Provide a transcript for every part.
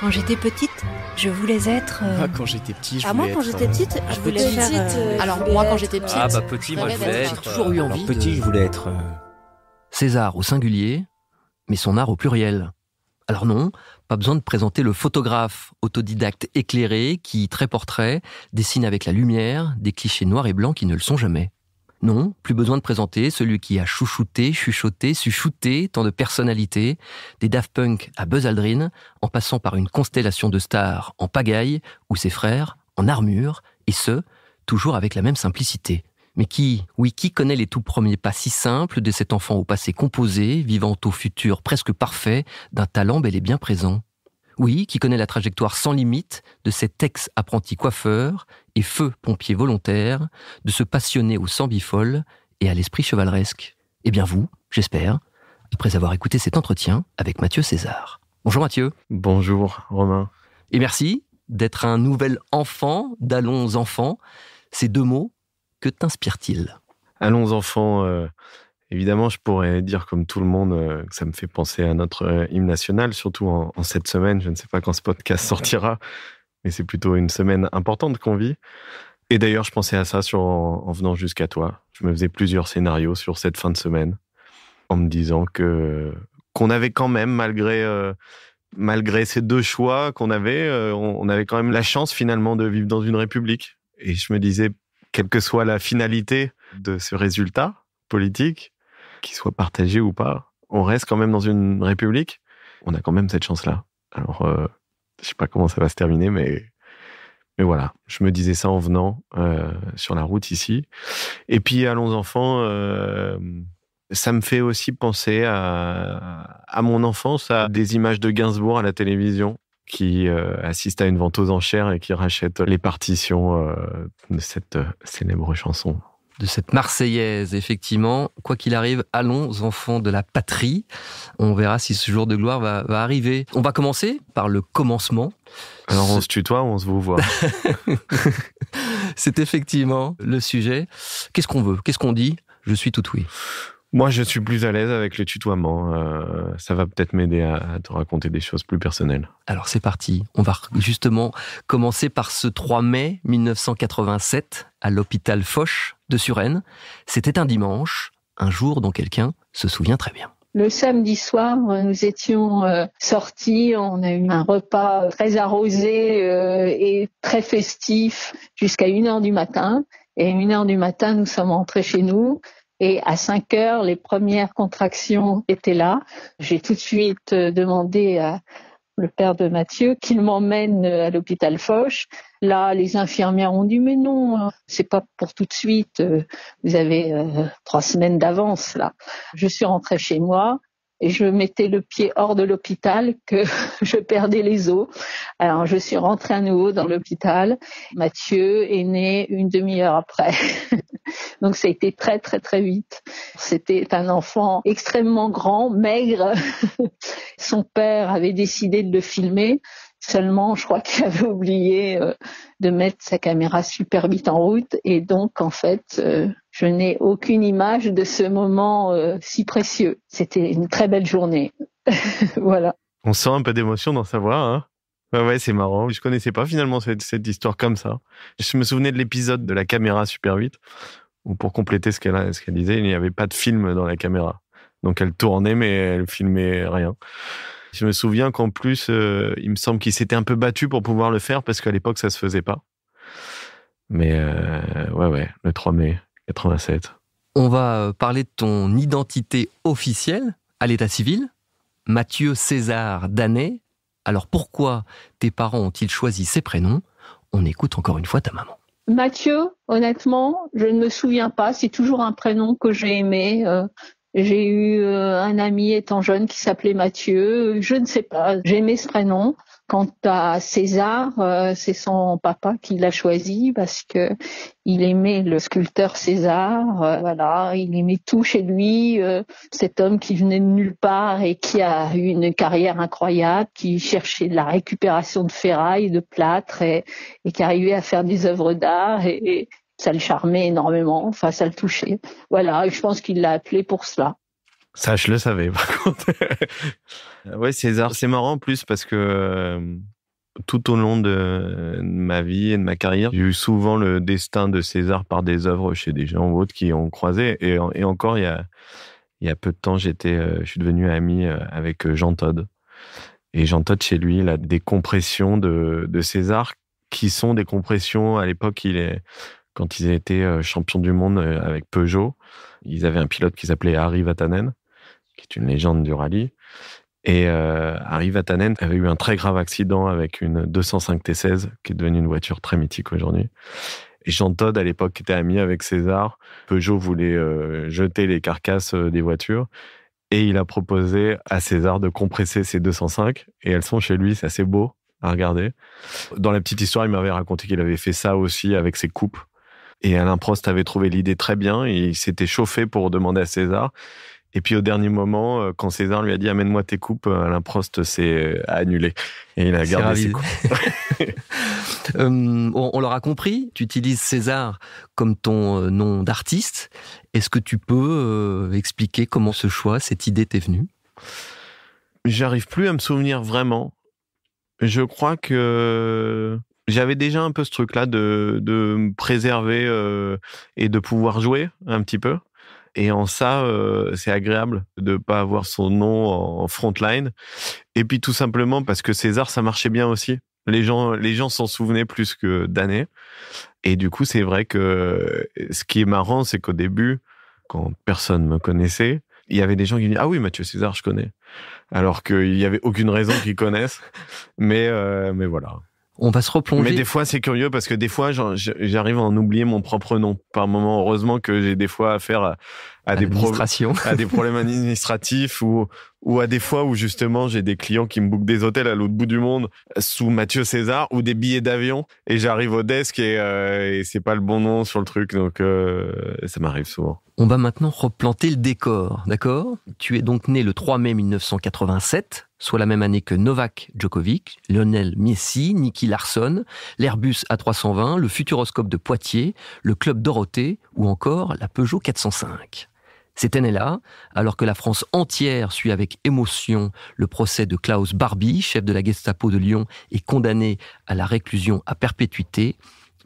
Quand j'étais petite, je voulais être. Euh, ah, quand j'étais petit, je ah, moi, quand j'étais petite, je voulais être... Alors, moi, quand j'étais petite. petit, je voulais être. J'ai toujours eu envie. petit, je voulais être. César au singulier, mais son art au pluriel. Alors non, pas besoin de présenter le photographe autodidacte éclairé qui, très portrait, dessine avec la lumière des clichés noirs et blancs qui ne le sont jamais. Non, plus besoin de présenter celui qui a chouchouté, chuchoté, chuchoté tant de personnalités, des Daft Punk à Buzz Aldrin, en passant par une constellation de stars en pagaille ou ses frères en armure, et ce, toujours avec la même simplicité. Mais qui, oui, qui connaît les tout premiers pas si simples de cet enfant au passé composé, vivant au futur presque parfait, d'un talent bel et bien présent oui, qui connaît la trajectoire sans limite de cet ex-apprenti coiffeur et feu pompier volontaire, de ce passionné au sang bifol et à l'esprit chevaleresque. Eh bien vous, j'espère, après avoir écouté cet entretien avec Mathieu César. Bonjour Mathieu. Bonjour Romain. Et merci d'être un nouvel enfant d'Allons Enfants. Ces deux mots, que t'inspirent-ils Allons Enfants euh, Évidemment, je pourrais dire, comme tout le monde, euh, que ça me fait penser à notre euh, hymne national, surtout en, cette semaine. Je ne sais pas quand ce podcast sortira, mais c'est plutôt une semaine importante qu'on vit. Et d'ailleurs, je pensais à ça sur, en, venant jusqu'à toi. Je me faisais plusieurs scénarios sur cette fin de semaine, en me disant que qu'on avait quand même, malgré euh, malgré ces deux choix qu'on avait, on avait quand même la chance finalement de vivre dans une république. Et je me disais, quelle que soit la finalité de ce résultat politique, qu'il soit partagé ou pas, on reste quand même dans une république. On a quand même cette chance-là. Alors, je euh, je sais pas comment ça va se terminer, mais mais voilà, je me disais ça en venant euh, sur la route ici. Et puis, allons enfants, euh, ça me fait aussi penser à, mon enfance, à des images de Gainsbourg à la télévision qui assiste à une vente aux enchères et qui rachète les partitions de cette célèbre chanson de cette Marseillaise, effectivement. Quoi qu'il arrive, allons, enfants de la patrie. On verra si ce jour de gloire va, arriver. On va commencer par le commencement. Alors on se tutoie ou on se vous voit C'est effectivement le sujet. Qu'est-ce qu'on veut Qu'est-ce qu'on dit Je suis tout oui. Moi, je suis plus à l'aise avec le tutoiement. Euh, ça va peut-être m'aider à, te raconter des choses plus personnelles. Alors, c'est parti. On va justement commencer par ce 3 mai 1987 à l'hôpital Foch, de Suresnes. C'était un dimanche, un jour dont quelqu'un se souvient très bien. Le samedi soir, euh, nous étions euh, sortis, on a eu un repas très arrosé euh, et très festif jusqu'à une heure du matin. Et une heure du matin, nous sommes rentrés chez nous. Et à 5 heures, les premières contractions étaient là. J'ai tout de suite demandé à, le père de Mathieu, qu'il m'emmène euh, à l'hôpital Foch. Là, les infirmières ont dit mais non, hein, c'est pas pour tout de suite. Euh, vous avez euh, trois semaines d'avance là. Je suis rentrée chez moi et je mettais le pied hors de l'hôpital que je perdais les os. Alors je suis rentrée à nouveau dans l'hôpital. Mathieu est né une demi-heure après. Donc ça a été très très très vite. C'était un enfant extrêmement grand, maigre. Son père avait décidé de le filmer. Seulement, je crois qu'il avait oublié euh, de mettre sa caméra super vite en route et donc en fait, euh, je n'ai aucune image de ce moment euh, si précieux. C'était une très belle journée. voilà. On sent un peu d'émotion dans sa voix. Hein ouais, c'est marrant. Je ne connaissais pas finalement cette, histoire comme ça. Je me souvenais de l'épisode de la caméra super vite pour compléter ce qu'elle disait, il n'y avait pas de film dans la caméra. Donc elle tournait mais elle filmait rien. Je me souviens qu'en plus, euh, il me semble qu'il s'était un peu battu pour pouvoir le faire parce qu'à l'époque, ça se faisait pas. Mais euh, ouais, ouais, le 3 mai 87. On va euh, parler de ton identité officielle à l'état civil. Mathieu César Danet. Alors pourquoi tes parents ont-ils choisi ces prénoms On écoute encore une fois ta maman. Mathieu, honnêtement, je ne me souviens pas. C'est toujours un prénom que j'ai aimé. J'ai eu euh, un ami étant jeune qui s'appelait Mathieu, je ne sais pas, j'aimais ce prénom. Quant à César, euh, c'est son papa qui l'a choisi parce que il aimait le sculpteur César, euh, voilà, il aimait tout chez lui, cet homme qui venait de nulle part et qui a eu une carrière incroyable, qui cherchait de la récupération de ferraille, de plâtre et, et qui arrivait à faire des œuvres d'art et, ça le charmait énormément, enfin ça le touchait. Voilà, je pense qu'il l'a appelé pour cela. Ça, je le savais, par contre. ouais, César, c'est marrant en plus parce que euh, tout au long de, ma vie et de ma carrière, j'ai eu souvent le destin de César par des œuvres chez des gens ou autres qui ont croisé. Et, encore, il y a, il y peu de temps, j'étais, euh, je suis devenu ami euh, avec Jean Todd. Et Jean Todd, chez lui, il a des compressions de, de César qui sont des compressions. À l'époque, il est quand ils étaient euh, champions du monde euh, avec Peugeot. Ils avaient un pilote qui s'appelait Harry Vatanen, qui est une légende du rallye. Et euh, Harry Vatanen avait eu un très grave accident avec une 205 T16, qui est devenue une voiture très mythique aujourd'hui. Et Jean Todd, à l'époque, était ami avec César. Peugeot voulait jeter les carcasses des voitures. Et il a proposé à César de compresser ses 205. Et elles sont chez lui, c'est assez beau à regarder. Dans la petite histoire, il m'avait raconté qu'il avait fait ça aussi avec ses coupes et Alain Prost avait trouvé l'idée très bien il s'était chauffé pour demander à César. Et puis au dernier moment, euh, quand César lui a dit amène-moi tes coupes, euh, Alain Prost s'est euh, annulé et il a gardé ses coupes. on, l'aura compris, tu utilises César comme ton nom d'artiste. Est-ce que tu peux expliquer comment ce choix, cette idée t'est venue J'arrive plus à me souvenir vraiment. Je crois que j'avais déjà un peu ce truc-là de, de me préserver euh, et de pouvoir jouer un petit peu. Et en ça, euh, c'est agréable de ne pas avoir son nom en frontline. Et puis tout simplement parce que César, ça marchait bien aussi. Les gens, les gens s'en souvenaient plus que d'années. Et du coup, c'est vrai que euh, ce qui est marrant, c'est qu'au début, quand personne me connaissait, il y avait des gens qui me disaient Ah oui, Mathieu César, je connais. Alors qu'il n'y avait aucune raison qu'ils connaissent. Mais, mais voilà on va se replonger. Mais des fois, c'est curieux parce que des fois, j'arrive à en oublier mon propre nom. Par moment, heureusement que j'ai des fois à faire à des, des problèmes administratifs ou, ou à des fois où justement j'ai des clients qui me bookent des hôtels à l'autre bout du monde sous Mathieu César ou des billets d'avion et j'arrive au desk et, euh, c'est pas le bon nom sur le truc donc euh, ça m'arrive souvent. On va maintenant replanter le décor, d'accord Tu es donc né le 3 mai 1987, soit la même année que Novak Djokovic, Lionel Messi, Nicky Larson, l'Airbus A320, le Futuroscope de Poitiers, le Club Dorothée ou encore la Peugeot 405. Cette année-là, alors que la France entière suit avec émotion le procès de Klaus Barbie, chef de la Gestapo de Lyon et condamné à la réclusion à perpétuité,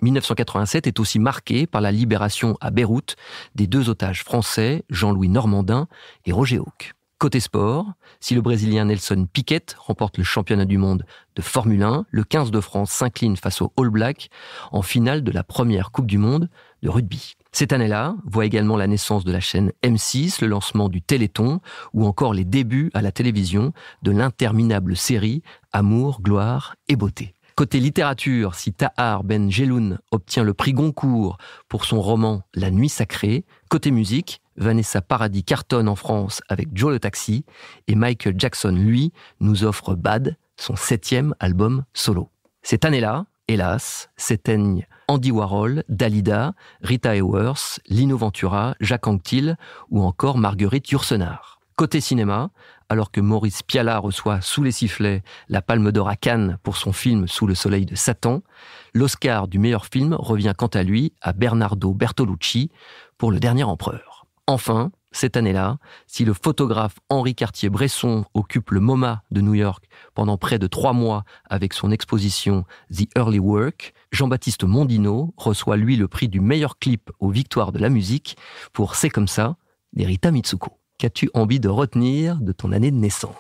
1987 est aussi marqué par la libération à Beyrouth des deux otages français, Jean-Louis Normandin et Roger Hawke. Côté sport, si le Brésilien Nelson Piquet remporte le championnat du monde de Formule 1, le 15 de France s'incline face au All Black en finale de la première Coupe du Monde de rugby. Cette année-là voit également la naissance de la chaîne M6, le lancement du Téléthon ou encore les débuts à la télévision de l'interminable série Amour, gloire et beauté. Côté littérature, si Tahar Ben Jeloun obtient le prix Goncourt pour son roman La nuit sacrée, côté musique, Vanessa Paradis cartonne en France avec Joe le Taxi et Michael Jackson, lui, nous offre Bad, son septième album solo. Cette année-là, hélas, s'éteignent Andy Warhol, Dalida, Rita Ewers, Lino Ventura, Jacques Anquetil ou encore Marguerite Yourcenar. Côté cinéma, alors que Maurice Pialat reçoit sous les sifflets la Palme d'Or à Cannes pour son film Sous le soleil de Satan, l'Oscar du meilleur film revient quant à lui à Bernardo Bertolucci pour Le Dernier Empereur. Enfin, cette année-là, si le photographe Henri Cartier-Bresson occupe le MoMA de New York pendant près de trois mois avec son exposition The Early Work, Jean-Baptiste Mondino reçoit lui le prix du meilleur clip aux Victoires de la musique pour C'est comme ça d'Erita Mitsuko. Qu'as-tu envie de retenir de ton année de naissance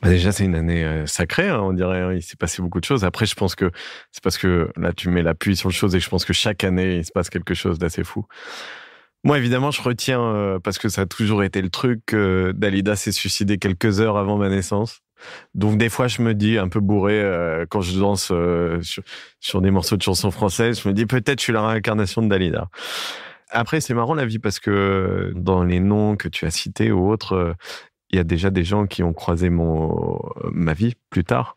bah, Déjà, c'est une année euh, sacrée, hein, on dirait. Hein. Il s'est passé beaucoup de choses. Après, je pense que c'est parce que là, tu mets l'appui sur le chose et je pense que chaque année, il se passe quelque chose d'assez fou. Moi, évidemment, je retiens, euh, parce que ça a toujours été le truc, euh, Dalida s'est suicidée quelques heures avant ma naissance. Donc, des fois, je me dis, un peu bourré, euh, quand je danse euh, sur, sur, des morceaux de chansons françaises, je me dis, peut-être je suis la réincarnation de Dalida. Après, c'est marrant la vie, parce que dans les noms que tu as cités ou autres, il y a déjà des gens qui ont croisé mon, ma vie plus tard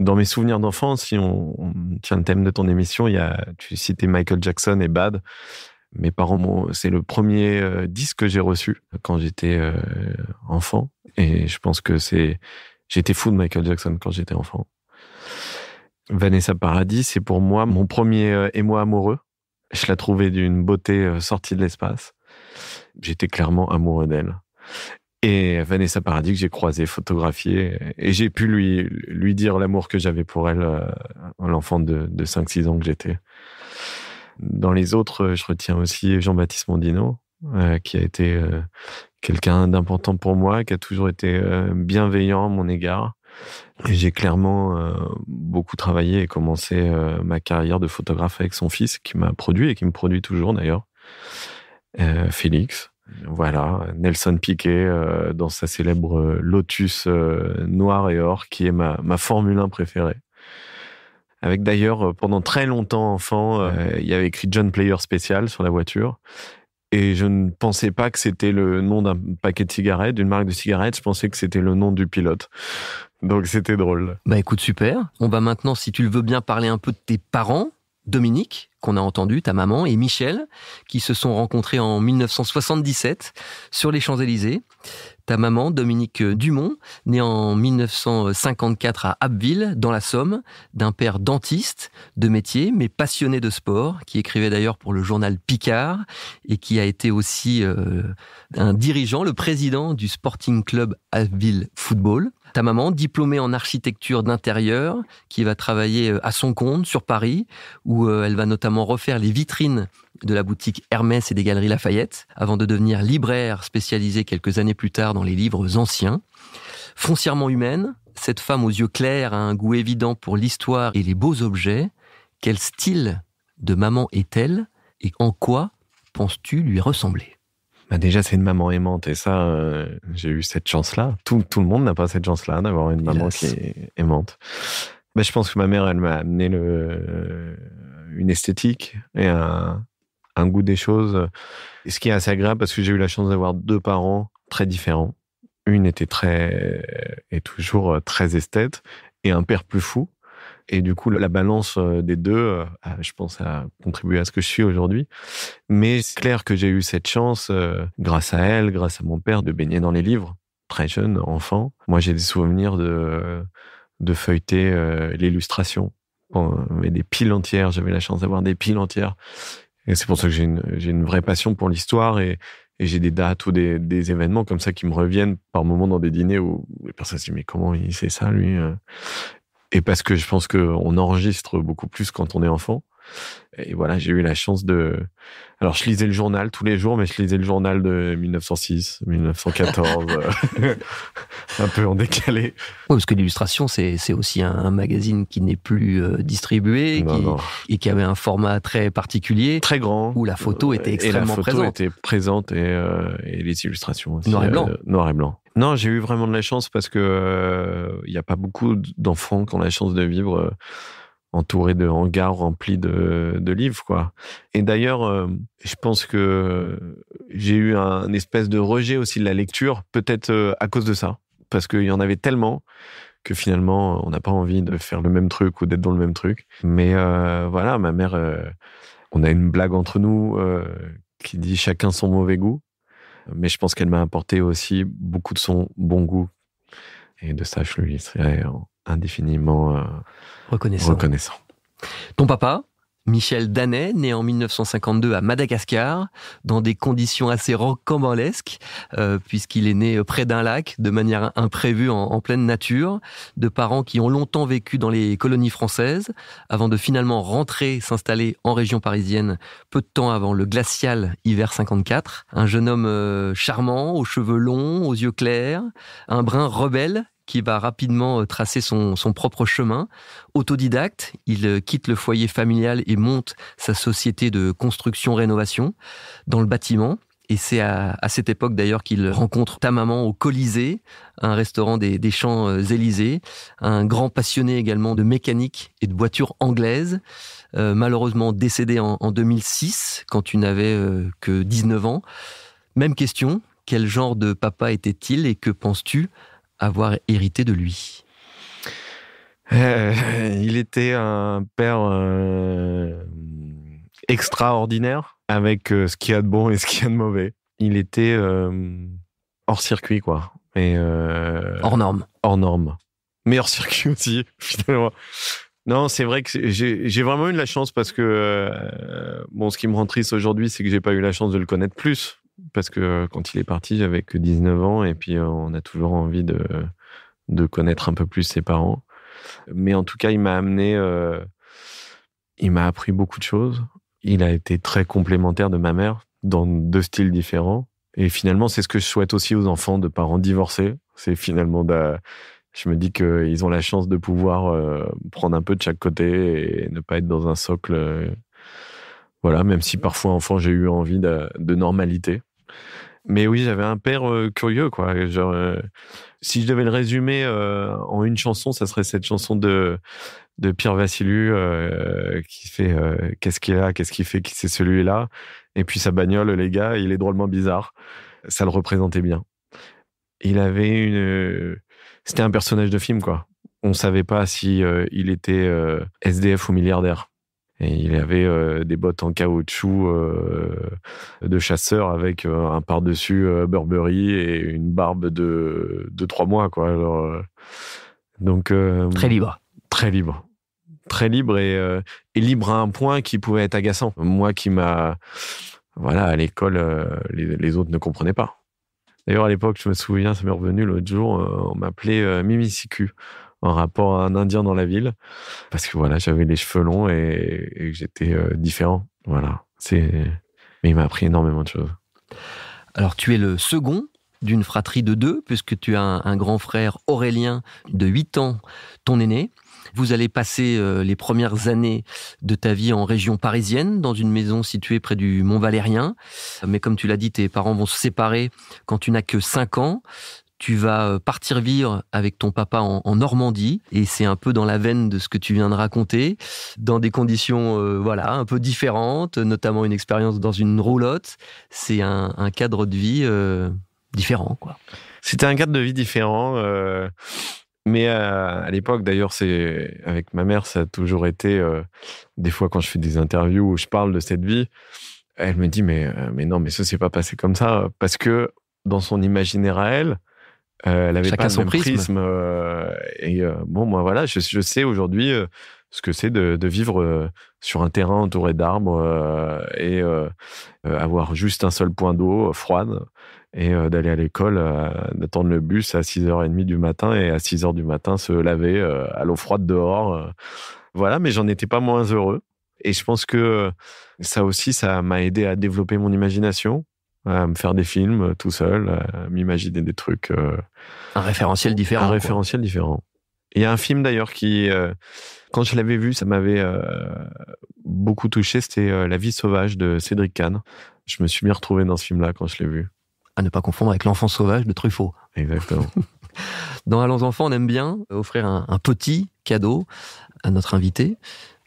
dans mes souvenirs d'enfance, si on, on, tient le thème de ton émission, il y a, tu citais Michael Jackson et Bad. Mes parents m'ont, c'est le premier euh, disque que j'ai reçu quand j'étais euh, enfant. Et je pense que c'est, j'étais fou de Michael Jackson quand j'étais enfant. Vanessa Paradis, c'est pour moi mon premier euh, émoi amoureux. Je la trouvais d'une beauté sortie de l'espace. J'étais clairement amoureux d'elle. Et Vanessa Paradis que j'ai croisé, photographié, et j'ai pu lui, lui dire l'amour que j'avais pour elle, l'enfant de, de 5-6 ans que j'étais. Dans les autres, euh, je retiens aussi Jean-Baptiste Mondino, euh, qui a été euh, quelqu'un d'important pour moi, qui a toujours été bienveillant à mon égard. j'ai clairement beaucoup travaillé et commencé ma carrière de photographe avec son fils, qui m'a produit et qui me produit toujours d'ailleurs, Félix. Voilà, Nelson Piquet dans sa célèbre Lotus noir et or, qui est ma, ma Formule 1 préférée avec d'ailleurs euh, pendant très longtemps enfant, euh, il y avait écrit John Player spécial sur la voiture. Et je ne pensais pas que c'était le nom d'un paquet de cigarettes, d'une marque de cigarettes. Je pensais que c'était le nom du pilote. Donc c'était drôle. Bah écoute, super. On va maintenant, si tu le veux bien, parler un peu de tes parents. Dominique, qu'on a entendu, ta maman, et Michel, qui se sont rencontrés en 1977 sur les Champs-Élysées. Ta maman, Dominique Dumont, née en 1954 à Abbeville, dans la Somme, d'un père dentiste de métier, mais passionné de sport, qui écrivait d'ailleurs pour le journal Picard, et qui a été aussi euh, un dirigeant, le président du Sporting Club Abbeville Football ta maman, diplômée en architecture d'intérieur, qui va travailler euh, à son compte sur Paris, où euh, elle va notamment refaire les vitrines de la boutique Hermès et des Galeries Lafayette, avant de devenir libraire spécialisée quelques années plus tard dans les livres anciens. Foncièrement humaine, cette femme aux yeux clairs a un goût évident pour l'histoire et les beaux objets. Quel style de maman est-elle et en quoi penses-tu lui ressembler bah, déjà, c'est une maman aimante et ça, euh, j'ai eu cette chance-là. Tout, le monde n'a pas cette chance-là d'avoir une maman qui est aimante. Mais bah, je pense que ma mère, elle m'a amené une esthétique et un, goût des choses. ce qui est assez agréable parce que j'ai eu la chance d'avoir deux parents très différents. Une était très, et toujours euh, très esthète et un père plus fou. Et du coup, la balance euh, des deux, euh, je pense, a contribué à ce que je suis aujourd'hui. Mais c'est clair que j'ai eu cette chance, euh, grâce à elle, grâce à mon père, de baigner dans les livres, très jeune, enfant. Moi, j'ai des souvenirs de, de feuilleter l'illustration. des piles entières, j'avais la chance d'avoir des piles entières. Et c'est pour ça que j'ai une, une, vraie passion pour l'histoire et, j'ai des dates ou des, des, événements comme ça qui me reviennent par moments dans des dîners où les personnes se disent mais comment il sait ça lui et parce que je pense qu'on enregistre beaucoup plus quand on est enfant. Et voilà, j'ai eu la chance de. Alors, je lisais le journal tous les jours, mais je lisais le journal de 1906, 1914, euh, un peu en décalé. Oui, parce que l'illustration, c'est aussi un, magazine qui n'est plus euh, distribué et qui avait un format très particulier. Très grand. Où la photo euh, était extrêmement présente. la photo était présente et, les illustrations aussi. Noir et blanc. noir et blanc. Non, j'ai eu vraiment de la chance parce que il n'y a pas beaucoup d'enfants qui ont la chance de vivre entouré de hangars remplis de, de livres, quoi. Et d'ailleurs, euh, je pense que j'ai eu un, espèce de rejet aussi de la lecture, peut-être euh, à cause de ça, parce qu'il y en avait tellement que finalement, on n'a pas envie de faire le même truc ou d'être dans le même truc. Mais euh, voilà, ma mère, on a une blague entre nous qui dit chacun son mauvais goût, mais je pense qu'elle m'a apporté aussi beaucoup de son bon goût. Et de ça, je lui indéfiniment euh, reconnaissant. Ton papa, Michel Danet, né en 1952 à Madagascar, dans des conditions assez rocambolesques, euh, puisqu'il est né euh, près d'un lac, de manière imprévue, en, en, pleine nature, de parents qui ont longtemps vécu dans les colonies françaises, avant de finalement rentrer s'installer en région parisienne, peu de temps avant le glacial hiver 54. Un jeune homme charmant, aux cheveux longs, aux yeux clairs, un brin rebelle qui va rapidement euh, tracer son, propre chemin. Autodidacte, il euh, quitte le foyer familial et monte sa société de construction-rénovation dans le bâtiment. Et c'est à, cette époque d'ailleurs qu'il rencontre ta maman au Colisée, un restaurant des, Champs-Élysées, euh, un grand passionné également de mécanique et de voitures anglaises, malheureusement décédé en, 2006 quand tu n'avais que 19 ans. Même question, quel genre de papa était-il et que penses-tu avoir hérité de lui euh, Il était un père euh, extraordinaire avec euh, ce qu'il y a de bon et ce qu'il y a de mauvais. Il était hors circuit, quoi. Et hors norme. Hors norme. Meilleur circuit aussi, finalement. Non, c'est vrai que j'ai vraiment eu de la chance parce que bon, ce qui me rend triste aujourd'hui, c'est que j'ai pas eu la chance de le connaître plus parce que euh, quand il est parti, j'avais que 19 ans et puis euh, on a toujours envie de, connaître un peu plus ses parents. Mais en tout cas, il m'a amené, euh, il m'a appris beaucoup de choses. Il a été très complémentaire de ma mère dans deux styles différents. Et finalement, c'est ce que je souhaite aussi aux enfants de parents divorcés. C'est finalement, je me dis qu'ils ont la chance de pouvoir prendre un peu de chaque côté et ne pas être dans un socle voilà, même si parfois enfant j'ai eu envie de, normalité. Mais oui, j'avais un père euh, curieux, quoi. Euh, si je devais le résumer euh, en une chanson, ça serait cette chanson de, de Pierre Vassilu qui fait Qu'est-ce qu'il a Qu'est-ce qu'il fait Qui c'est celui-là Et puis sa bagnole, les gars, il est drôlement bizarre. Ça le représentait bien. Il avait une. C'était un personnage de film, quoi. On savait pas si il était SDF ou milliardaire. Et il avait euh, des bottes en caoutchouc euh, de chasseur avec euh, un par-dessus Burberry et une barbe de, de trois mois, quoi. donc, très libre. Très libre. Très libre et, libre à un point qui pouvait être agaçant. Moi qui m'a. Voilà, à l'école, les, autres ne comprenaient pas. D'ailleurs, à l'époque, je me souviens, ça m'est revenu l'autre jour, on m'appelait Mimicicu en rapport à un Indien dans la ville, parce que voilà, j'avais les cheveux longs et, j'étais euh, différent. Voilà. C'est, mais il m'a appris énormément de choses. Alors, tu es le second d'une fratrie de deux, puisque tu as un, grand frère Aurélien de 8 ans, ton aîné. Vous allez passer euh, les premières années de ta vie en région parisienne, dans une maison située près du Mont Valérien. Mais comme tu l'as dit, tes parents vont se séparer quand tu n'as que 5 ans. Tu vas euh, partir vivre avec ton papa en, Normandie, et c'est un peu dans la veine de ce que tu viens de raconter, dans des conditions euh, voilà un peu différentes, notamment une expérience dans une roulotte. C'est un, cadre de vie euh, différent, quoi. C'était un cadre de vie différent. Mais à, l'époque, d'ailleurs, c'est avec ma mère, ça a toujours été. des fois, quand je fais des interviews où je parle de cette vie, elle me dit mais mais non, mais ça s'est pas passé comme ça parce que dans son imaginaire à elle, euh, elle avait pas son prisme. Euh, et euh, bon, moi, voilà, je, sais aujourd'hui ce que c'est de, de, vivre sur un terrain entouré d'arbres et avoir juste un seul point d'eau froide et d'aller à l'école, d'attendre le bus à 6h30 du matin et à 6h du matin se laver à l'eau froide dehors. voilà, mais j'en étais pas moins heureux. Et je pense que ça aussi, ça m'a aidé à développer mon imagination, à me faire des films euh, tout seul, à m'imaginer des trucs. Euh, un référentiel différent. Un référentiel différent. Il y a un film d'ailleurs qui, euh, quand je l'avais vu, ça m'avait beaucoup touché. C'était La vie sauvage de Cédric Kahn. Je me suis bien retrouvé dans ce film-là quand je l'ai vu. À ne pas confondre avec L'enfant sauvage de Truffaut. Exactement. dans Allons enfants, on aime bien offrir un petit cadeau à notre invité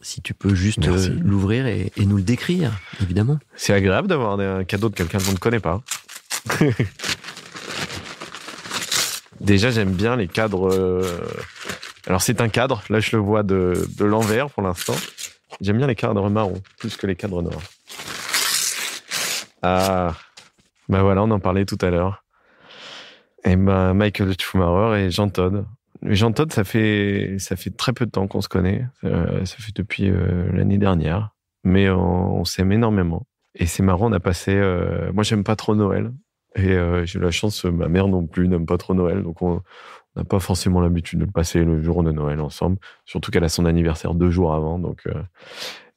si tu peux juste euh, l'ouvrir et, nous le décrire, évidemment. C'est agréable d'avoir un cadeau de quelqu'un qu'on ne connaît pas. Déjà, j'aime bien les cadres. Euh, alors, c'est un cadre. Là, je le vois de, l'envers pour l'instant. J'aime bien les cadres marrons plus que les cadres noirs. Ah, ben voilà, on en parlait tout à l'heure. Et eh ben, Michael Schumacher et Jean Todd. Jean Todd, ça fait, ça fait très peu de temps qu'on se connaît. Euh, ça fait depuis euh, l'année dernière. Mais on, s'aime énormément. Et c'est marrant, on a passé. Euh, moi, j'aime pas trop Noël. Et j'ai eu la chance, ma mère non plus n'aime pas trop Noël. Donc, on n'a pas forcément l'habitude de passer le jour de Noël ensemble. Surtout qu'elle a son anniversaire deux jours avant. Donc,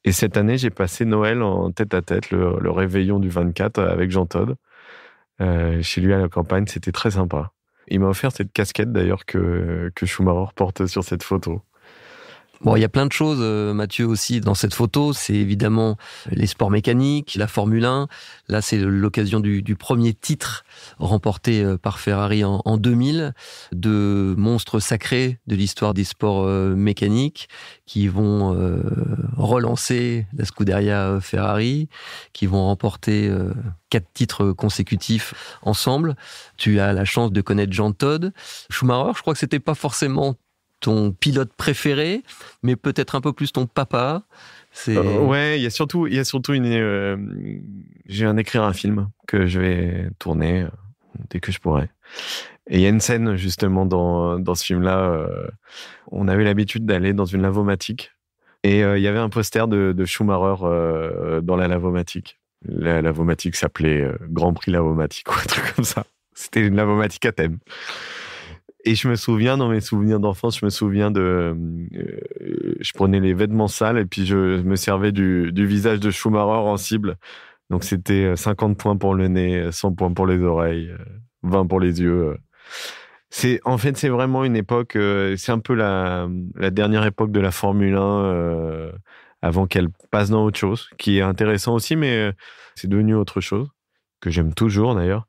Et cette année, j'ai passé Noël en tête à tête, le, le réveillon du 24 avec Jean Todd. chez lui à la campagne, c'était très sympa. Il m'a offert cette casquette d'ailleurs que, que Schumacher porte sur cette photo. Bon, il y a plein de choses, euh, Mathieu, aussi dans cette photo. C'est évidemment les sports mécaniques, la Formule 1. Là, c'est l'occasion du, premier titre remporté euh, par Ferrari en, 2000, de monstres sacrés de l'histoire des sports euh, mécaniques qui vont relancer la Scuderia Ferrari, qui vont remporter quatre titres consécutifs ensemble. Tu as la chance de connaître Jean Todd. Schumacher, je crois que c'était pas forcément ton pilote préféré, mais peut-être un peu plus ton papa. c'est euh, ouais, il y a surtout, il a surtout une. Euh, j'ai un écrire un film que je vais tourner euh, dès que je pourrai. Et il y a une scène justement dans, ce film-là. on avait l'habitude d'aller dans une lavomatique et il y avait un poster de, de Schumacher dans la lavomatique. La lavomatique s'appelait Grand Prix Lavomatique ou un truc comme ça. C'était une lavomatique à thème. Et je me souviens, dans mes souvenirs d'enfance, je me souviens de. Euh, je prenais les vêtements sales et puis je me servais du, visage de Schumacher en cible. Donc c'était 50 euh, points pour le nez, 100 euh, points pour les oreilles, 20 pour les yeux. C'est en fait c'est vraiment une époque, c'est un peu la, dernière époque de la Formule 1 avant qu'elle passe dans autre chose, qui est intéressant aussi, mais c'est devenu autre chose que j'aime toujours d'ailleurs.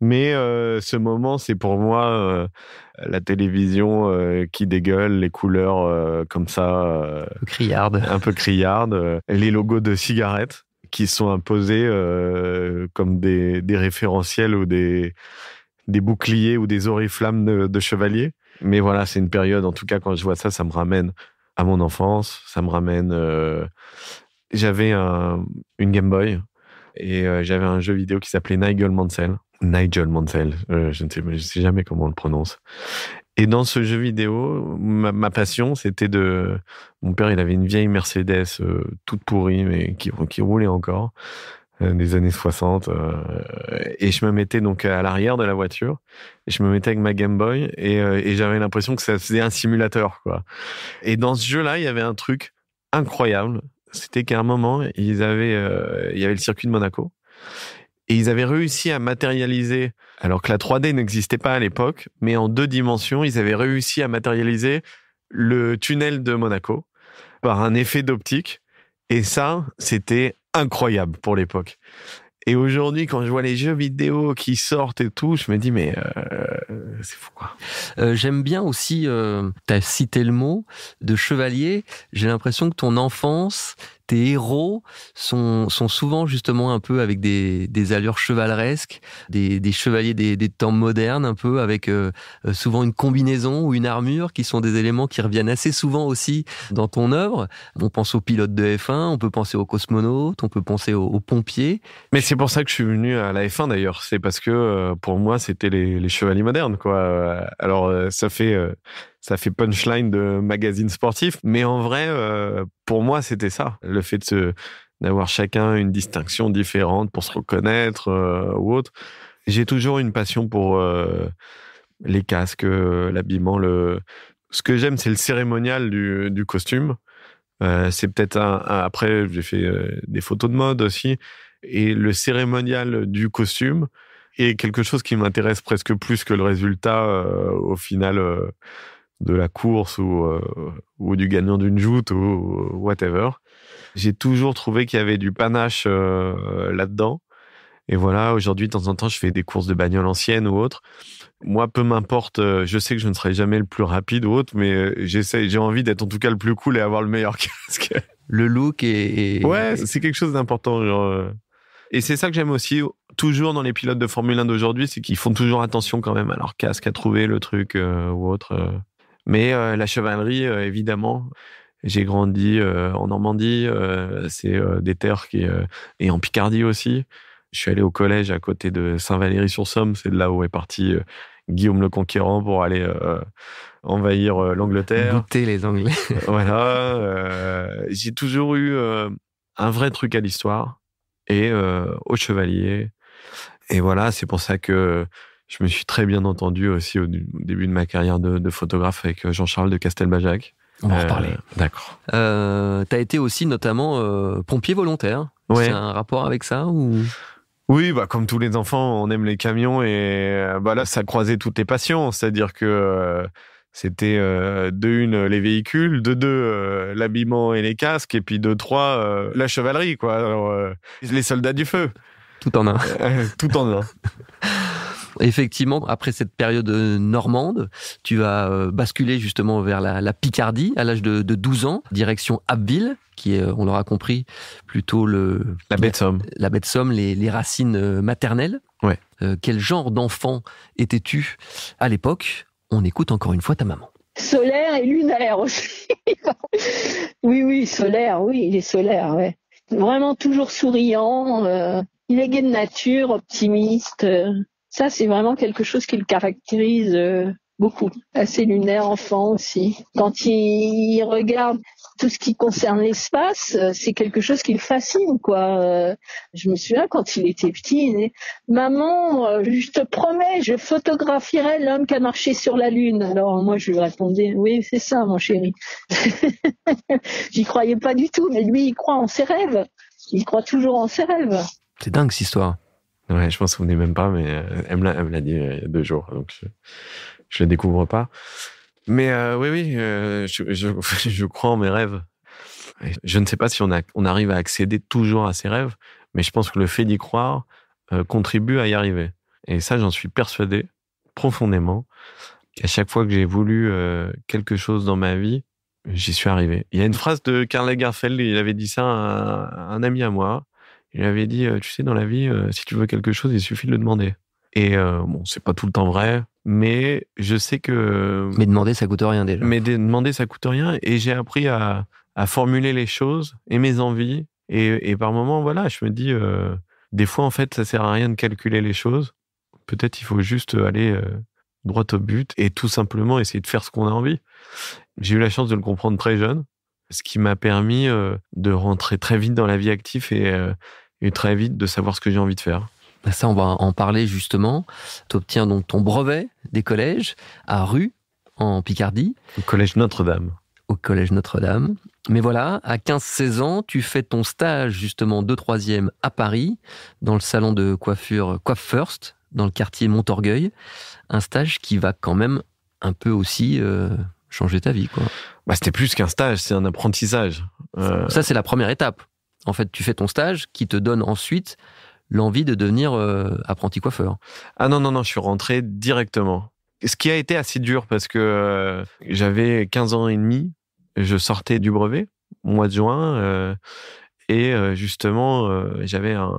Mais euh, ce moment, c'est pour moi euh, la télévision euh, qui dégueule, les couleurs comme ça. un peu criarde. Un peu criarde. les logos de cigarettes qui sont imposés comme des, référentiels ou des, boucliers ou des oriflammes de, chevaliers. Mais voilà, c'est une période, en tout cas, quand je vois ça, ça me ramène à mon enfance. Ça me ramène. j'avais une Game Boy et j'avais un jeu vidéo qui s'appelait Nigel Mansell Nigel Mansell, euh, je ne sais, jamais comment on le prononce. Et dans ce jeu vidéo, ma, passion, c'était de. Mon père, il avait une vieille Mercedes euh, toute pourrie, mais qui, qui roulait encore, euh, des années 60. et je me mettais donc à l'arrière de la voiture, et je me mettais avec ma Game Boy, et, j'avais l'impression que ça faisait un simulateur, quoi. Et dans ce jeu-là, il y avait un truc incroyable. C'était qu'à un moment, ils avaient, il y avait le circuit de Monaco. Et ils avaient réussi à matérialiser, alors que la 3D n'existait pas à l'époque, mais en deux dimensions, ils avaient réussi à matérialiser le tunnel de Monaco par un effet d'optique. Et ça, c'était incroyable pour l'époque. Et aujourd'hui, quand je vois les jeux vidéo qui sortent et tout, je me dis, mais euh, c'est fou quoi. Euh, j'aime bien aussi, euh, tu as cité le mot de chevalier, j'ai l'impression que ton enfance tes héros sont, souvent justement un peu avec des, allures chevaleresques, des, chevaliers des, temps modernes, un peu avec euh, euh, souvent une combinaison ou une armure qui sont des éléments qui reviennent assez souvent aussi dans ton œuvre. On pense aux pilotes de F1, on peut penser aux cosmonautes, on peut penser aux, pompiers. Mais c'est pour ça que je suis venu à la F1 d'ailleurs. C'est parce que euh, pour moi, c'était les, chevaliers modernes, quoi. Alors, ça fait ça fait punchline de magazine sportif. Mais en vrai, euh, pour moi, c'était ça. Le fait de se, d'avoir chacun une distinction différente pour se reconnaître euh, ou autre. J'ai toujours une passion pour euh, les casques, l'habillement. Le... Ce que j'aime, c'est le cérémonial du, costume. c'est peut-être après, j'ai fait des photos de mode aussi. Et le cérémonial du costume est quelque chose qui m'intéresse presque plus que le résultat au final de la course ou, euh, ou du gagnant d'une joute ou whatever. J'ai toujours trouvé qu'il y avait du panache euh, là-dedans. Et voilà, aujourd'hui, de temps en temps, je fais des courses de bagnole ancienne ou autre. Moi, peu m'importe, euh, je sais que je ne serai jamais le plus rapide ou autre, mais j'essaie, j'ai envie d'être en tout cas le plus cool et avoir le meilleur casque. Le look et. Ouais, c'est quelque chose d'important. Et c'est ça que j'aime aussi, toujours dans les pilotes de Formule 1 d'aujourd'hui, c'est qu'ils font toujours attention quand même à leur casque, à trouver le truc ou autre. Mais euh, la chevalerie, euh, évidemment, j'ai grandi euh, en Normandie, c'est des terres qui et en Picardie aussi. Je suis allé au collège à côté de Saint-Valéry-sur-Somme, c'est de là où est parti Guillaume le Conquérant pour aller envahir l'Angleterre. Douter les Anglais. voilà. j'ai toujours eu un vrai truc à l'histoire et au chevalier. Et voilà, c'est pour ça que je me suis très bien entendu aussi au, début de ma carrière de, photographe avec euh, Jean-Charles de Castelbajac. On va en euh, reparler. D'accord. Euh, tu as été aussi notamment pompier volontaire. Ouais. C'est un rapport avec ça ou Oui, bah comme tous les enfants, on aime les camions et bah là ça croisait toutes les passions, c'est-à-dire que c'était de une les véhicules, de deux l'habillement et les casques et puis de trois la chevalerie quoi, les soldats du feu. Tout en un. Tout en un. Effectivement, après cette période euh, normande, tu vas euh, basculer justement vers la, Picardie à l'âge de, de 12 ans, direction Abbeville, qui est, euh, on l'aura compris, plutôt le la bête Somme, la bête Somme, les, racines maternelles. Ouais. quel genre d'enfant étais-tu à l'époque On écoute encore une fois ta maman. Solaire et lunaire aussi. oui, oui, solaire, oui, il est solaire, ouais. Vraiment toujours souriant. il est gay de nature, optimiste. Ça, c'est vraiment quelque chose qui le caractérise euh, beaucoup. Assez lunaire enfant aussi. Quand il regarde tout ce qui concerne l'espace, euh, c'est quelque chose qui le fascine, quoi. Euh, je me souviens quand il était petit, il maman, je te promets, je photographierai l'homme qui a marché sur la lune. Alors moi, je lui répondais, oui, c'est ça, mon chéri. J'y croyais pas du tout, mais lui, il croit en ses rêves. Il croit toujours en ses rêves. C'est dingue cette histoire. Ouais, je m'en souvenais même pas, mais euh, elle me l'a dit euh, il y a deux jours, donc je, je le découvre pas. Mais euh, oui, oui, je, crois en mes rêves. Je ne sais pas si on, on, arrive à accéder toujours à ses rêves, mais je pense que le fait d'y croire contribue à y arriver. Et ça, j'en suis persuadé profondément À chaque fois que j'ai voulu quelque chose dans ma vie, j'y suis arrivé. Il y a une phrase de Karl Lagerfeld, il avait dit ça à un ami à moi. Il avait dit, euh, tu sais, dans la vie, euh, si tu veux quelque chose, il suffit de le demander. Et euh, bon, c'est pas tout le temps vrai, mais je sais que. Mais demander, ça coûte rien déjà. Mais demander, ça coûte rien. Et j'ai appris à, formuler les choses et mes envies. Et, par moments, voilà, je me dis, des fois, en fait, ça sert à rien de calculer les choses. Peut-être il faut juste aller droit au but et tout simplement essayer de faire ce qu'on a envie. J'ai eu la chance de le comprendre très jeune, ce qui m'a permis de rentrer très vite dans la vie active et et très vite de savoir ce que j'ai envie de faire. Bah, ça, on va en parler justement. Tu obtiens donc ton brevet des collèges à Rue, en Picardie. Au collège Notre-Dame. Au collège Notre-Dame. Mais voilà, à 15-16 ans, tu fais ton stage justement de troisième à Paris, dans le salon de coiffure Coiffe First, dans le quartier Montorgueil. Un stage qui va quand même un peu aussi euh, changer ta vie. quoi. Bah, C'était plus qu'un stage, c'est un apprentissage. Euh, ça, c'est la première étape. En fait, tu fais ton stage qui te donne ensuite l'envie de devenir euh, apprenti coiffeur. Ah non, non, non, je suis rentré directement. Ce qui a été assez dur parce que euh, j'avais 15 ans et demi, je sortais du brevet, mois de juin, euh, et justement, j'avais un,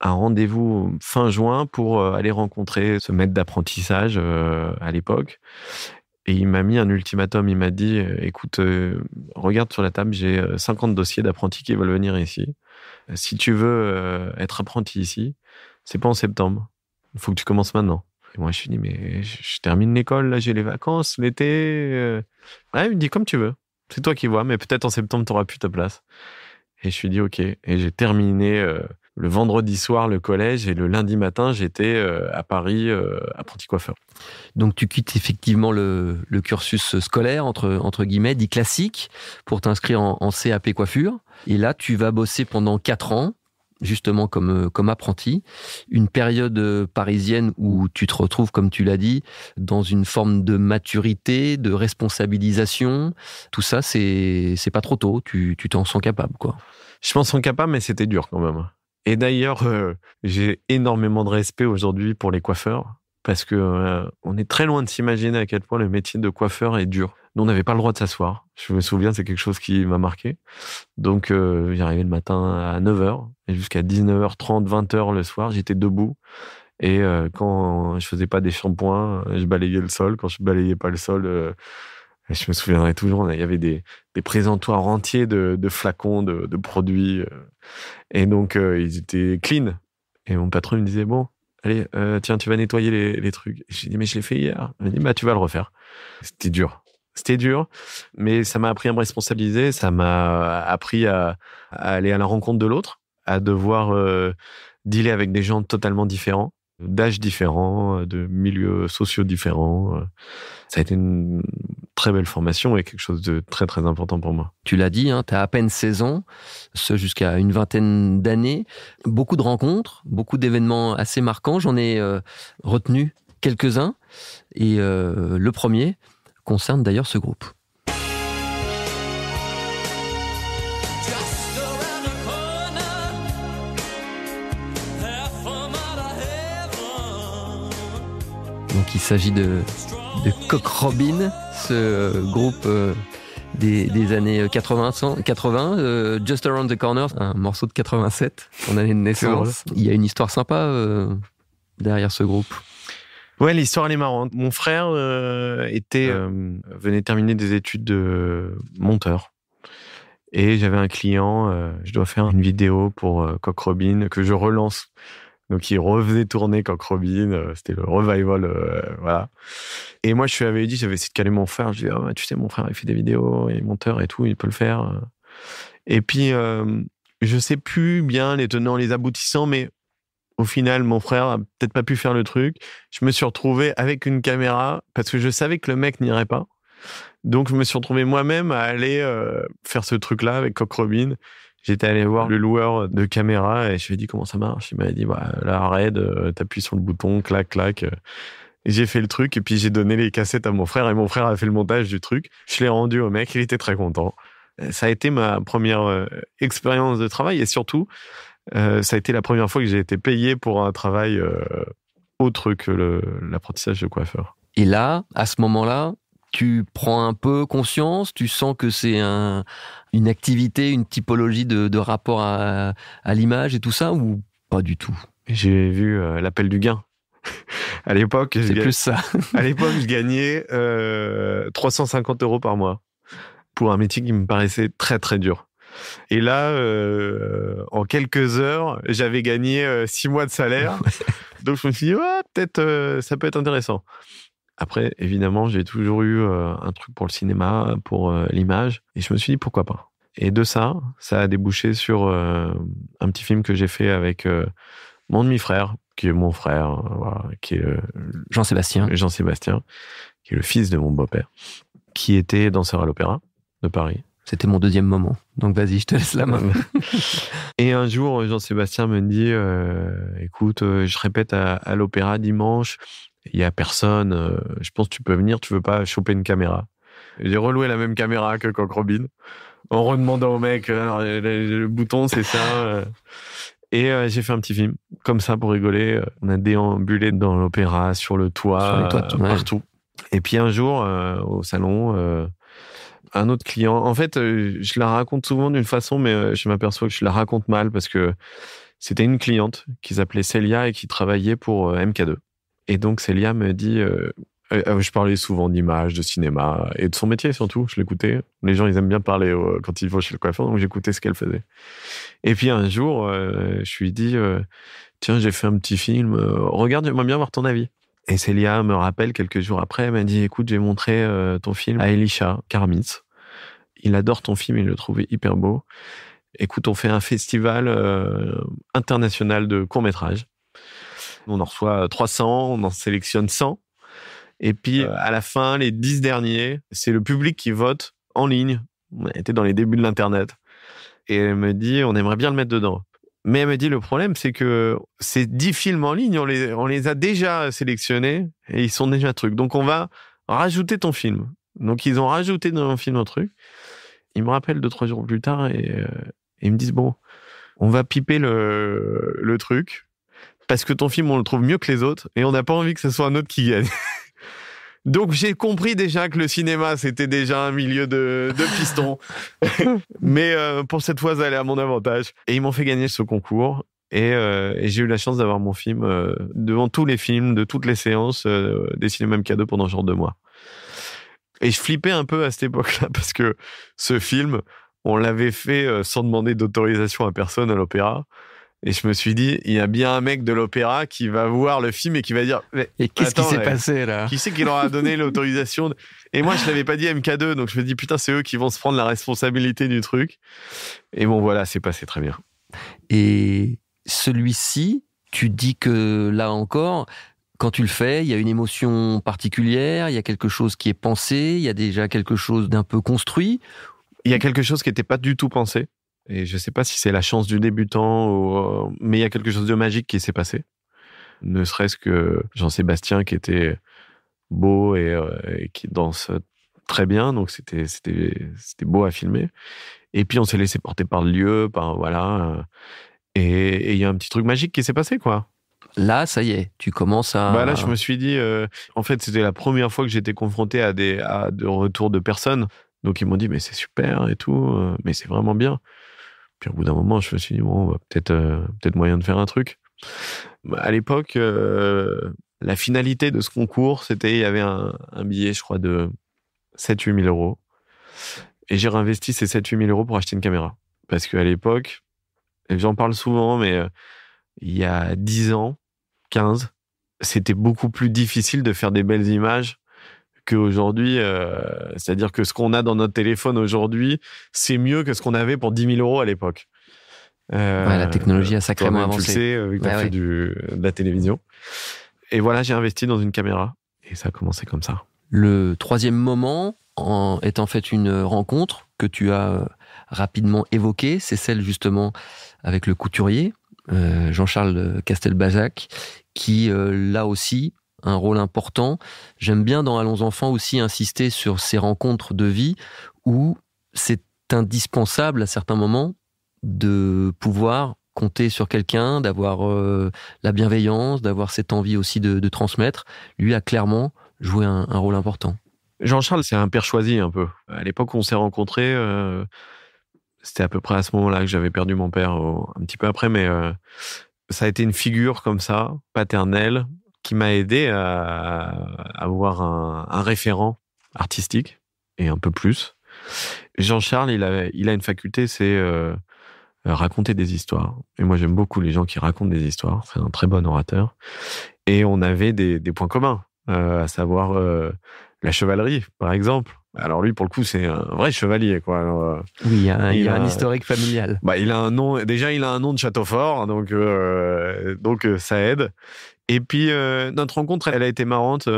un rendez-vous fin juin pour aller rencontrer ce maître d'apprentissage à l'époque. Et il m'a mis un ultimatum. Il m'a dit euh, écoute, euh, regarde sur la table, j'ai 50 euh, dossiers d'apprentis qui veulent venir ici. Si tu veux être apprenti ici, c'est pas en septembre. Il faut que tu commences maintenant. Et moi, je suis dit mais je, termine l'école, là, j'ai les vacances, l'été. Ouais, il me dit comme tu veux. C'est toi qui vois, mais peut-être en septembre, tu auras plus ta place. Et je suis dit ok. Et j'ai terminé le vendredi soir le collège et le lundi matin j'étais euh, à Paris apprenti euh, coiffeur. Donc tu quittes effectivement le, cursus scolaire entre guillemets dit classique pour t'inscrire en, CAP coiffure et là tu vas bosser pendant quatre ans justement comme, euh, comme apprenti, une période parisienne où tu te retrouves, comme tu l'as dit, dans une forme de maturité, de responsabilisation. Tout ça, c'est pas trop tôt. Tu t'en sens capable, quoi. Je m'en sens capable, mais c'était dur quand même. Et d'ailleurs, euh, j'ai énormément de respect aujourd'hui pour les coiffeurs parce que euh, on est très loin de s'imaginer à quel point le métier de coiffeur est dur. Nous, on n'avait pas le droit de s'asseoir. Je me souviens, c'est quelque chose qui m'a marqué. Donc, euh, j'arrivais le matin à 9h et jusqu'à 19h30, 20h le soir, j'étais debout. Et quand je faisais pas des shampoings, je balayais le sol. Quand je balayais pas le sol, je me souviendrai toujours, il y avait des, présentoirs entiers de, flacons, de, produits. Euh. Et donc, euh, ils étaient clean. Et mon patron, me disait, bon, allez, euh, tiens, tu vas nettoyer les, trucs. J'ai dit, mais je l'ai fait hier. Il m'a dit, bah, tu vas le refaire. C'était dur. C'était dur, mais ça m'a appris à me responsabiliser, ça m'a appris à, aller à la rencontre de l'autre, à devoir dealer avec des gens totalement différents d'âges différents, euh, de milieux sociaux différents. Euh. Ça a été une très belle formation et quelque chose de très très important pour moi. Tu l'as dit, hein, tu as à peine 16 ans, ce jusqu'à une vingtaine d'années, beaucoup de rencontres, beaucoup d'événements assez marquants. J'en ai euh, retenu quelques-uns et le premier concerne d'ailleurs ce groupe. il s'agit de, de Cock ce euh, groupe euh, des, années 80, euh, 80 Just Around the Corner, un morceau de 87, son année de naissance. Il y a une histoire sympa derrière ce groupe. Ouais, l'histoire elle est marrante. Mon frère était ah. venait terminer des études de monteur. Et j'avais un client, je dois faire une vidéo pour Cock Robin que je relance donc, il revenait tourner Cockrobin euh, », C'était le revival. Euh, voilà. Et moi, je lui avais dit, j'avais essayé de caler mon frère. Je lui ai dit, ah tu sais, mon frère, il fait des vidéos, il est monteur et tout, il peut le faire. Euh. Et puis, je je sais plus bien les tenants, les aboutissants, mais au final, mon frère a peut-être pas pu faire le truc. Je me suis retrouvé avec une caméra parce que je savais que le mec n'irait pas. Donc, je me suis retrouvé moi-même à aller faire ce truc-là avec Cockrobin ». J'étais allé voir le loueur de caméra et je lui ai dit comment ça marche. Il m'a dit bah, la RAID, euh, t'appuies sur le bouton, clac, clac. Euh. J'ai fait le truc et puis j'ai donné les cassettes à mon frère et mon frère a fait le montage du truc. Je l'ai rendu au mec, il était très content. Euh, ça a été ma première expérience de travail et surtout, ça a été la première fois que j'ai été payé pour un travail autre que l'apprentissage de coiffeur. Et là, à ce moment-là, tu prends un peu conscience, tu sens que c'est une activité, une typologie de, rapport à, l'image et tout ça, ou pas du tout J'ai vu euh, l'appel du gain. à l'époque, c'est plus ça. à l'époque, je gagnais 350 euh, euros par mois pour un métier qui me paraissait très très dur. Et là, euh, en quelques heures, j'avais gagné six mois de salaire. Donc je me suis dit, peut-être ça peut être intéressant. Après, évidemment, j'ai toujours eu euh, un truc pour le cinéma, pour euh, l'image, et je me suis dit pourquoi pas. Et de ça, ça a débouché sur euh, un petit film que j'ai fait avec mon demi-frère, qui est mon frère, qui est Jean-Sébastien. Jean-Sébastien, qui est le fils de mon beau-père, qui était danseur à l'opéra de Paris. C'était mon deuxième moment. Donc vas-y, je te laisse la main. et un jour, Jean-Sébastien me dit, écoute, je répète à, à l'opéra dimanche, il y a personne, euh, je pense que tu peux venir, tu veux pas choper une caméra. J'ai reloué la même caméra que Coq Robin, en redemandant au mec, euh, le, bouton c'est ça. Euh. Et j'ai fait un petit film, comme ça, pour rigoler. On a déambulé dans l'opéra, sur le toit, sur partout. Et puis un jour, au salon, un autre client. En fait, je la raconte souvent d'une façon, mais je m'aperçois que je la raconte mal parce que c'était une cliente qui s'appelait Celia et qui travaillait pour MK2. Et donc Célia me dit, euh, euh, euh, je parlais souvent d'images, de cinéma et de son métier surtout. Je l'écoutais. Les gens, ils aiment bien parler quand ils vont chez le coiffeur, donc j'écoutais ce qu'elle faisait. Et puis un jour, je lui dis, tiens, j'ai fait un petit film. regarde, j'aimerais bien voir ton avis. Et Célia me rappelle quelques jours après, elle m'a dit, écoute, j'ai montré ton film à Elisha Karmitz. Il adore ton film, il le trouvait hyper beau. Écoute, on fait un festival international de courts métrages on en reçoit 300, euh, on en sélectionne 100. Et puis, à la fin, les 10 derniers, c'est le public qui vote en ligne. On était dans les débuts de l'Internet. Et elle me dit, on aimerait bien le mettre dedans. Mais elle me dit, le problème, c'est que ces 10 films en ligne, on les, on les a déjà sélectionnés et ils sont déjà trucs. Donc, on va rajouter ton film. Donc, ils ont rajouté dans mon film un truc. Ils me rappellent deux, trois jours plus tard et, euh, ils me disent, bon, on va piper le, le truc parce que ton film, on le trouve mieux que les autres, et on n'a pas envie que ce soit un autre qui gagne. Donc j'ai compris déjà que le cinéma, c'était déjà un milieu de, pistons. Mais euh, pour cette fois, ça allait à mon avantage. Et ils m'ont fait gagner ce concours. Et, euh, j'ai eu la chance d'avoir mon film euh, devant tous les films, de toutes les séances des cinémas MK2 pendant genre deux mois. Et je flippais un peu à cette époque-là parce que ce film, on l'avait fait sans demander d'autorisation à personne à l'opéra. Et je me suis dit, il y a bien un mec de l'opéra qui va voir le film et qui va dire. et qu'est-ce qui s'est passé là Qui c'est qui leur a donné l'autorisation Et moi, je l'avais pas dit à MK2, donc je me dis putain, c'est eux qui vont se prendre la responsabilité du truc. Et bon, voilà, c'est passé très bien. Et celui-ci, tu dis que là encore, quand tu le fais, il y a une émotion particulière, il y a quelque chose qui est pensé, il y a déjà quelque chose d'un peu construit. Il y a quelque chose qui n'était pas du tout pensé. Et je ne sais pas si c'est la chance du débutant, euh, mais il y a quelque chose de magique qui s'est passé. Ne serait-ce que Jean-Sébastien qui était beau et, euh, qui danse très bien, donc c'était beau à filmer. Et puis on s'est laissé porter par le lieu, par voilà. Euh, et il y a un petit truc magique qui s'est passé, quoi. Là, ça y est, tu commences à. Bah là, je me suis dit, en fait, c'était la première fois que j'étais confronté à des, à de retours de personnes. Donc ils m'ont dit, mais c'est super et tout, mais c'est vraiment bien. Puis au bout d'un moment, je me suis dit, bon, bah, peut-être euh, peut moyen de faire un truc. Bah, à l'époque, euh, la finalité de ce concours, c'était, il y avait un, billet, je crois, de 7-8 000 euros. Et j'ai réinvesti ces 7-8 000 euros pour acheter une caméra. Parce qu'à l'époque, et j'en parle souvent, mais euh, il y a 10 ans, 15, c'était beaucoup plus difficile de faire des belles images qu'aujourd'hui, euh, c'est-à-dire que ce qu'on a dans notre téléphone aujourd'hui, c'est mieux que ce qu'on avait pour 10 000 euros à l'époque. Euh, la technologie a sacrément avancé. Tu sais, euh, avec bah du, de la télévision. Et voilà, j'ai investi dans une caméra. Et ça a commencé comme ça. Le troisième moment est en fait une rencontre que tu as rapidement évoquée. C'est celle justement avec le couturier, Jean-Charles Castelbajac, qui là aussi un rôle important. J'aime bien dans Allons enfants aussi insister sur ces rencontres de vie où c'est indispensable à certains moments de pouvoir compter sur quelqu'un, d'avoir euh, la bienveillance, d'avoir cette envie aussi de, transmettre. Lui a clairement joué un, rôle important. Jean-Charles, c'est un père choisi un peu. À l'époque où on s'est rencontrés, euh, c'était à peu près à ce moment-là que j'avais perdu mon père, un petit peu après, mais euh, ça a été une figure comme ça, paternelle, qui m'a aidé à avoir un, référent artistique et un peu plus. Jean-Charles, il a, il a une faculté, c'est euh, euh, raconter des histoires. Et moi, j'aime beaucoup les gens qui racontent des histoires. C'est un très bon orateur. Et on avait des, points communs, euh, à savoir la chevalerie, par exemple. Alors lui, pour le coup, c'est un vrai chevalier, quoi. Euh, oui, il a, un, historique familial. Bah, il a un nom. Déjà, il a un nom de château fort, hein, donc euh, donc euh, ça aide. Et puis notre rencontre, elle a été marrante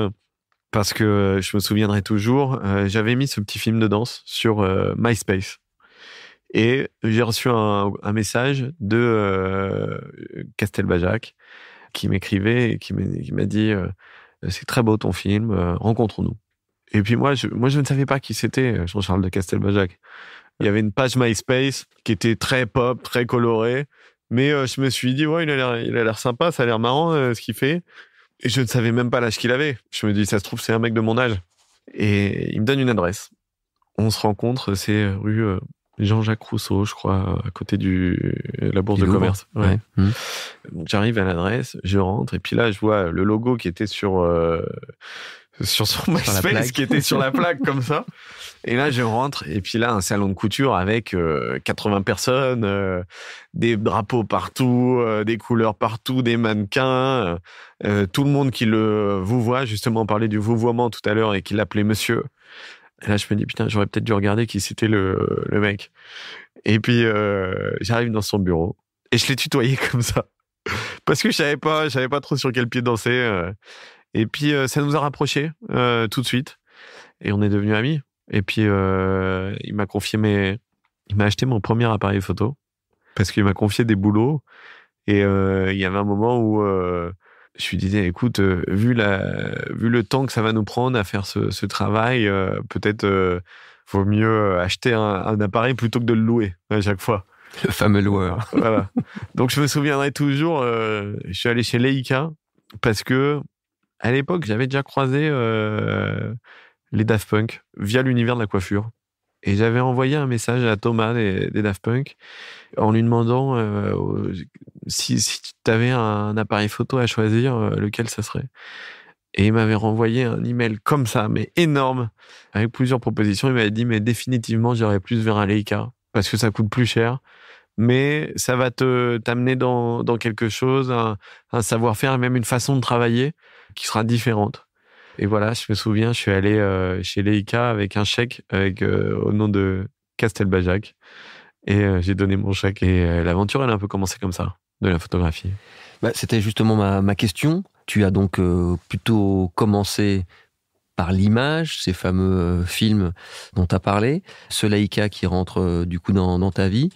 parce que je me souviendrai toujours. J'avais mis ce petit film de danse sur MySpace et j'ai reçu un, un, message de Castelbajac qui m'écrivait et qui m'a dit c'est très beau ton film, rencontrons-nous. Et puis moi, je, moi, je ne savais pas qui c'était euh, Jean-Charles de Castelbajac. Il y avait une page MySpace qui était très pop, très colorée. Mais euh, je me suis dit, ouais, il a l'air sympa, ça a l'air marrant euh, ce qu'il fait. Et je ne savais même pas l'âge qu'il avait. Je me dis, ça se trouve, c'est un mec de mon âge. Et il me donne une adresse. On se rencontre, c'est rue Jean-Jacques Rousseau, je crois, à côté du la bourse de commerce. Mmh. J'arrive à l'adresse, je rentre, et puis là, je vois le logo qui était sur sur son MySpace qui était sur la plaque comme ça. Et là, je rentre et puis là, un salon de couture avec 80 euh, personnes, euh, des drapeaux partout, euh, des couleurs partout, des mannequins, tout le monde qui le vous voit. Justement, parler parlait du vouvoiement tout à l'heure et qui l'appelait monsieur. Et là, je me dis, putain, j'aurais peut-être dû regarder qui c'était le, le, mec. Et puis, j'arrive dans son bureau et je l'ai tutoyé comme ça. Parce que je savais pas, je savais pas trop sur quel pied danser. Et puis, euh, ça nous a rapprochés euh, tout de suite. Et on est devenus amis. Et puis, euh, il m'a confié Il m'a acheté mon premier appareil photo parce qu'il m'a confié des boulots. Et il y avait un moment où je lui disais, écoute, vu, la, vu le temps que ça va nous prendre à faire ce, travail, peut-être vaut mieux acheter un, un, appareil plutôt que de le louer à chaque fois. Le fameux loueur. voilà. Donc je me souviendrai toujours, je suis allé chez Leica parce que à l'époque, j'avais déjà croisé euh, les Daft Punk via l'univers de la coiffure. Et j'avais envoyé un message à Thomas des, Daft Punk en lui demandant euh, si, tu avais un appareil photo à choisir, euh, lequel ça serait. Et il m'avait renvoyé un email comme ça, mais énorme, avec plusieurs propositions. Il m'avait dit, mais définitivement, j'irai plus vers un Leica, parce que ça coûte plus cher, mais ça va te t'amener dans, dans quelque chose, un, un savoir-faire et même une façon de travailler qui sera différente. Et voilà, je me souviens, je suis allé euh, chez Leica avec un chèque avec, euh, au nom de Castelbajac. Et euh, j'ai donné mon chèque. Et l'aventure, elle a un peu commencé comme ça, de la photographie. Bah, C'était justement ma, ma, question. Tu as donc plutôt commencé par l'image, ces fameux films dont tu as parlé, ce Leica qui rentre du coup dans, dans, ta vie.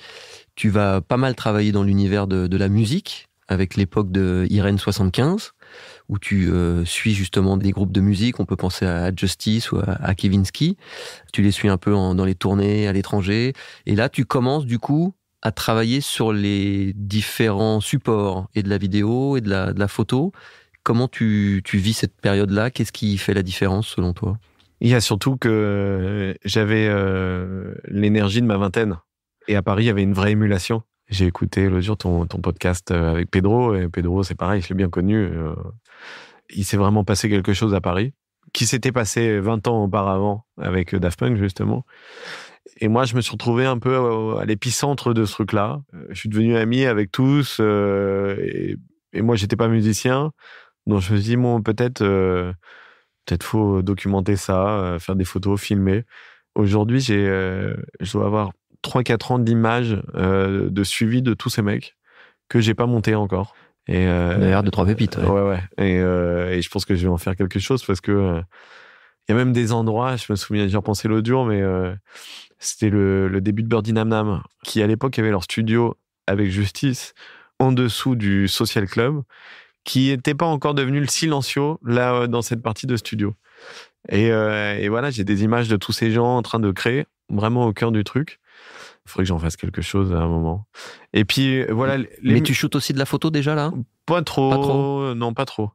Tu vas pas mal travailler dans l'univers de, de la musique, avec l'époque de Irène 75 où tu euh, suis justement des groupes de musique. On peut penser à Justice ou à, à Tu les suis un peu dans les tournées à l'étranger. Et là, tu commences du coup à travailler sur les différents supports et de la vidéo et de la, photo. Comment tu, vis cette période-là Qu'est-ce qui fait la différence selon toi Il y a surtout que euh, j'avais euh, l'énergie de ma vingtaine. Et à Paris, il y avait une vraie émulation. J'ai écouté le jour ton, ton, podcast avec Pedro, et Pedro, c'est pareil, je l'ai bien connu il s'est vraiment passé quelque chose à Paris, qui s'était passé 20 ans auparavant avec Daft Punk, justement. Et moi, je me suis retrouvé un peu euh, à l'épicentre de ce truc-là. Euh, je suis devenu ami avec tous. Euh, et, et, moi, j'étais pas musicien. Donc, je me suis dit, bon, peut-être, peut-être faut documenter ça, faire des photos, filmer. Aujourd'hui, je dois avoir 3-4 ans d'images de suivi de tous ces mecs que j'ai pas monté encore. Et, euh, de trois pépites. Ouais, ouais. Euh, et, je pense que je vais en faire quelque chose parce que euh, il y a même des endroits, je me souviens, j'y repensais l'autre jour, mais c'était le, début de Birdie Nam Nam, qui à l'époque avait leur studio avec Justice en dessous du Social Club, qui n'était pas encore devenu le Silencio, là, dans cette partie de studio. Et, et voilà, j'ai des images de tous ces gens en train de créer, vraiment au cœur du truc. Il faudrait que j'en fasse quelque chose à un moment. Et puis, voilà. Mais tu shootes aussi de la photo déjà là pas trop, Non, pas trop.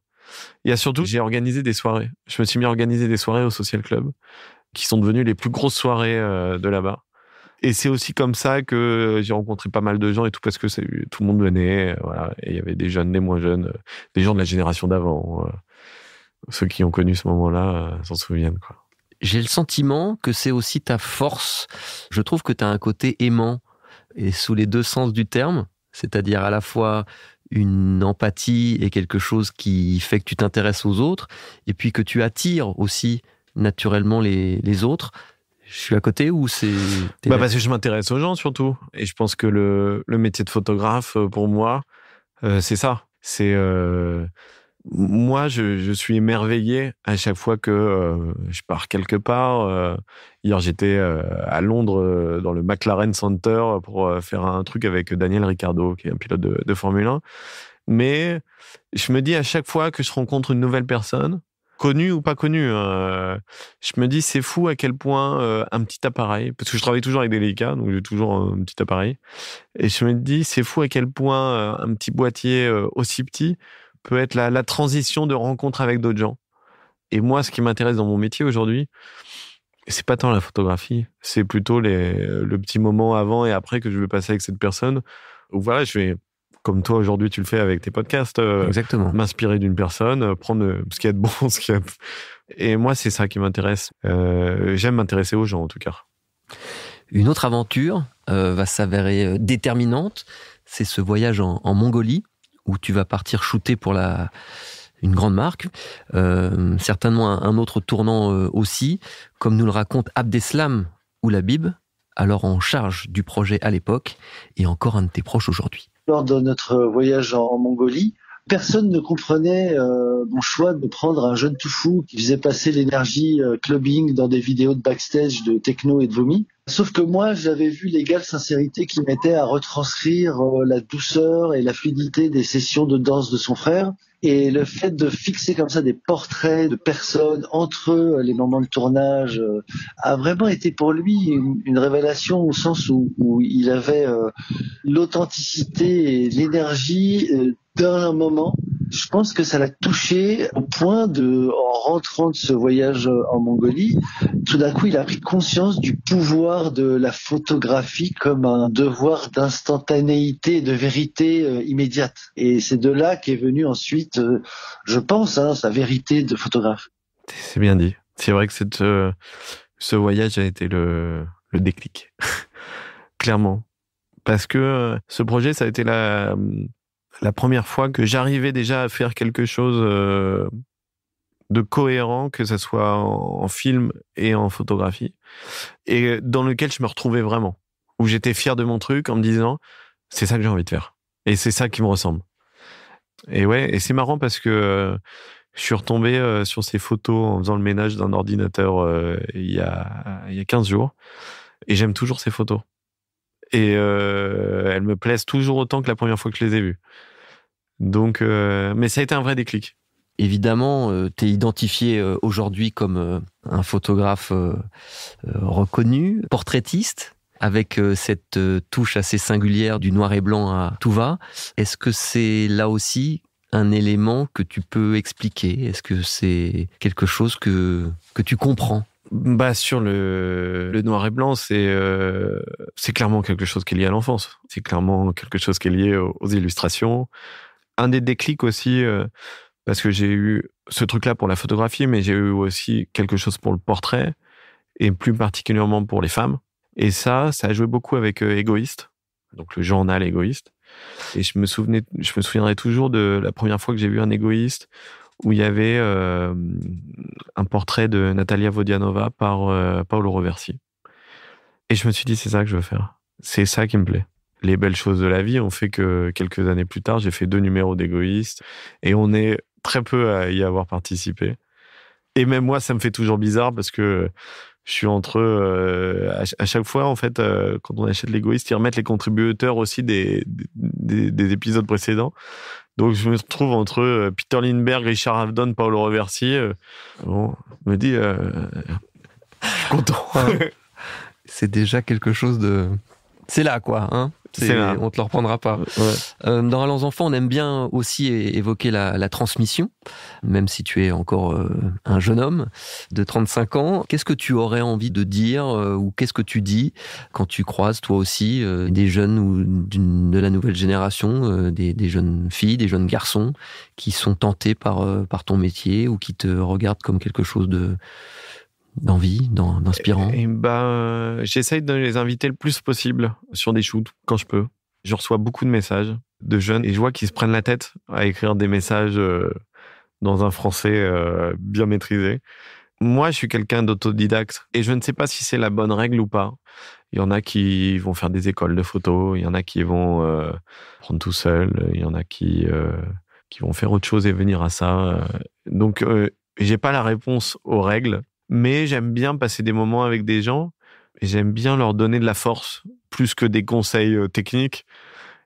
Il y a surtout, j'ai organisé des soirées. Je me suis mis à organiser des soirées au Social Club qui sont devenues les plus grosses soirées euh, de là-bas. Et c'est aussi comme ça que j'ai rencontré pas mal de gens et tout parce que tout le monde venait. Euh, voilà. Et il y avait des jeunes, des moins jeunes, euh, des gens de la génération d'avant. Ceux qui ont connu ce moment-là s'en souviennent. Quoi. J'ai le sentiment que c'est aussi ta force. Je trouve que tu as un côté aimant et sous les deux sens du terme, c'est-à-dire à la fois une empathie et quelque chose qui fait que tu t'intéresses aux autres, et puis que tu attires aussi naturellement les, les autres. Je suis à côté ou c'est... Bah parce que je m'intéresse aux gens surtout. Et je pense que le, le métier de photographe, euh, pour moi, euh, c'est ça. C'est... Euh, moi, je, suis émerveillé à chaque fois que euh, je pars quelque part. Euh. hier, j'étais euh, à Londres dans le McLaren Center pour faire un truc avec Daniel Ricciardo, qui est un pilote de, Formule 1. Mais je me dis à chaque fois que je rencontre une nouvelle personne, connue ou pas connue, je me dis c'est fou à quel point un petit appareil, parce que je travaille toujours avec des donc j'ai toujours un petit appareil, et je me dis c'est fou à quel point un petit boîtier aussi petit peut être la, transition de rencontre avec d'autres gens. Et moi, ce qui m'intéresse dans mon métier aujourd'hui, c'est pas tant la photographie, c'est plutôt les, le petit moment avant et après que je veux passer avec cette personne. ou voilà, je vais, comme toi aujourd'hui, tu le fais avec tes podcasts. Euh, Exactement. M'inspirer d'une personne, euh, prendre ce qui est bon, ce Et moi, c'est ça qui m'intéresse. Euh, j'aime m'intéresser aux gens, en tout cas. Une autre aventure va s'avérer déterminante. C'est ce voyage en Mongolie où tu vas partir shooter pour la une grande marque, euh, certainement un, autre tournant euh, aussi, comme nous le raconte Abdeslam ou la alors en charge du projet à l'époque et encore un de tes proches aujourd'hui. Lors de notre voyage en Mongolie, personne ne comprenait euh, mon choix de prendre un jeune tout qui faisait passer l'énergie clubbing dans des vidéos de backstage de techno et de vomi Sauf que moi, j'avais vu l'égale sincérité qui mettait à retranscrire euh, la douceur et la fluidité des sessions de danse de son frère. Et le fait de fixer comme ça des portraits de personnes entre eux euh, les moments de tournage euh, a vraiment été pour lui une, révélation au sens où, il avait l'authenticité et l'énergie un moment, je pense que ça l'a touché au point de, en rentrant de ce voyage euh, en Mongolie, tout d'un coup, il a pris conscience du pouvoir de la photographie comme un devoir d'instantanéité, de vérité euh, immédiate. Et c'est de là qu'est venu ensuite, euh, je pense, hein, sa vérité de photographe. C'est bien dit. C'est vrai que cette, ce voyage a été le, le déclic, clairement. Parce que ce projet, ça a été la, hum, la première fois que j'arrivais déjà à faire quelque chose euh, de cohérent, que ce soit en, film et en photographie, et dans lequel je me retrouvais vraiment, où j'étais fier de mon truc en me disant, c'est ça que j'ai envie de faire, et c'est ça qui me ressemble. Et ouais, et c'est marrant parce que euh, je suis retombé euh, sur ces photos en faisant le ménage d'un ordinateur il y, a, il y a 15 jours, et j'aime toujours ces photos. Et euh, elles me plaisent toujours autant que la première fois que je les ai vues. Donc, euh, mais ça a été un vrai déclic. Évidemment, euh, tu es identifié aujourd'hui comme un photographe reconnu, portraitiste, avec cette touche assez singulière du noir et blanc à tout va. Est-ce que c'est là aussi un élément que tu peux expliquer Est-ce que c'est quelque chose que tu comprends bah sur le, noir et blanc, c'est euh, c'est clairement quelque chose qui est lié à l'enfance. C'est clairement quelque chose qui est lié aux, illustrations. Un des déclics aussi, euh, parce que j'ai eu ce truc-là pour la photographie, mais j'ai eu aussi quelque chose pour le portrait et plus particulièrement pour les femmes. Et ça, ça a joué beaucoup avec euh, Égoïste, donc le journal Égoïste. Et je me souvenais, je me souviendrai toujours de la première fois que j'ai vu un égoïste où il y avait euh, un portrait de Natalia Vodianova par euh, Paolo Roversi. Et je me suis dit, c'est ça que je veux faire. C'est ça qui me plaît. Les belles choses de la vie ont fait que quelques années plus tard, j'ai fait deux numéros d'égoïste et on est très peu à y avoir participé. Et même moi, ça me fait toujours bizarre parce que je suis entre euh, à, chaque fois en fait quand on achète l'égoïste ils remettent les contributeurs aussi des, des épisodes précédents donc je me retrouve entre euh, Peter Lindbergh, Richard Avedon, Paolo Reversi. Euh, bon, me dis, euh, content. c'est déjà quelque chose de. C'est là, quoi. Hein on te le reprendra pas. Euh, dans Allons enfants, on aime bien aussi évoquer la, transmission, même si tu es encore euh, un jeune homme de 35 ans. Qu'est-ce que tu aurais envie de dire euh, ou qu'est-ce que tu dis quand tu croises toi aussi des jeunes ou de la nouvelle génération, des, jeunes filles, des jeunes garçons qui sont tentés par ton métier ou qui te regardent comme quelque chose de d'envie, d'inspirant et, bah, euh, J'essaye de les inviter le plus possible sur des shoots quand je peux. Je reçois beaucoup de messages de jeunes et je vois qu'ils se prennent la tête à écrire des messages euh, dans un français euh, bien maîtrisé. Moi, je suis quelqu'un d'autodidacte et je ne sais pas si c'est la bonne règle ou pas. Il y en a qui vont faire des écoles de photos, il y en a qui vont prendre tout seul, il y en a qui, qui vont faire autre chose et venir à ça. Donc, je j'ai pas la réponse aux règles mais j'aime bien passer des moments avec des gens et j'aime bien leur donner de la force plus que des conseils euh, techniques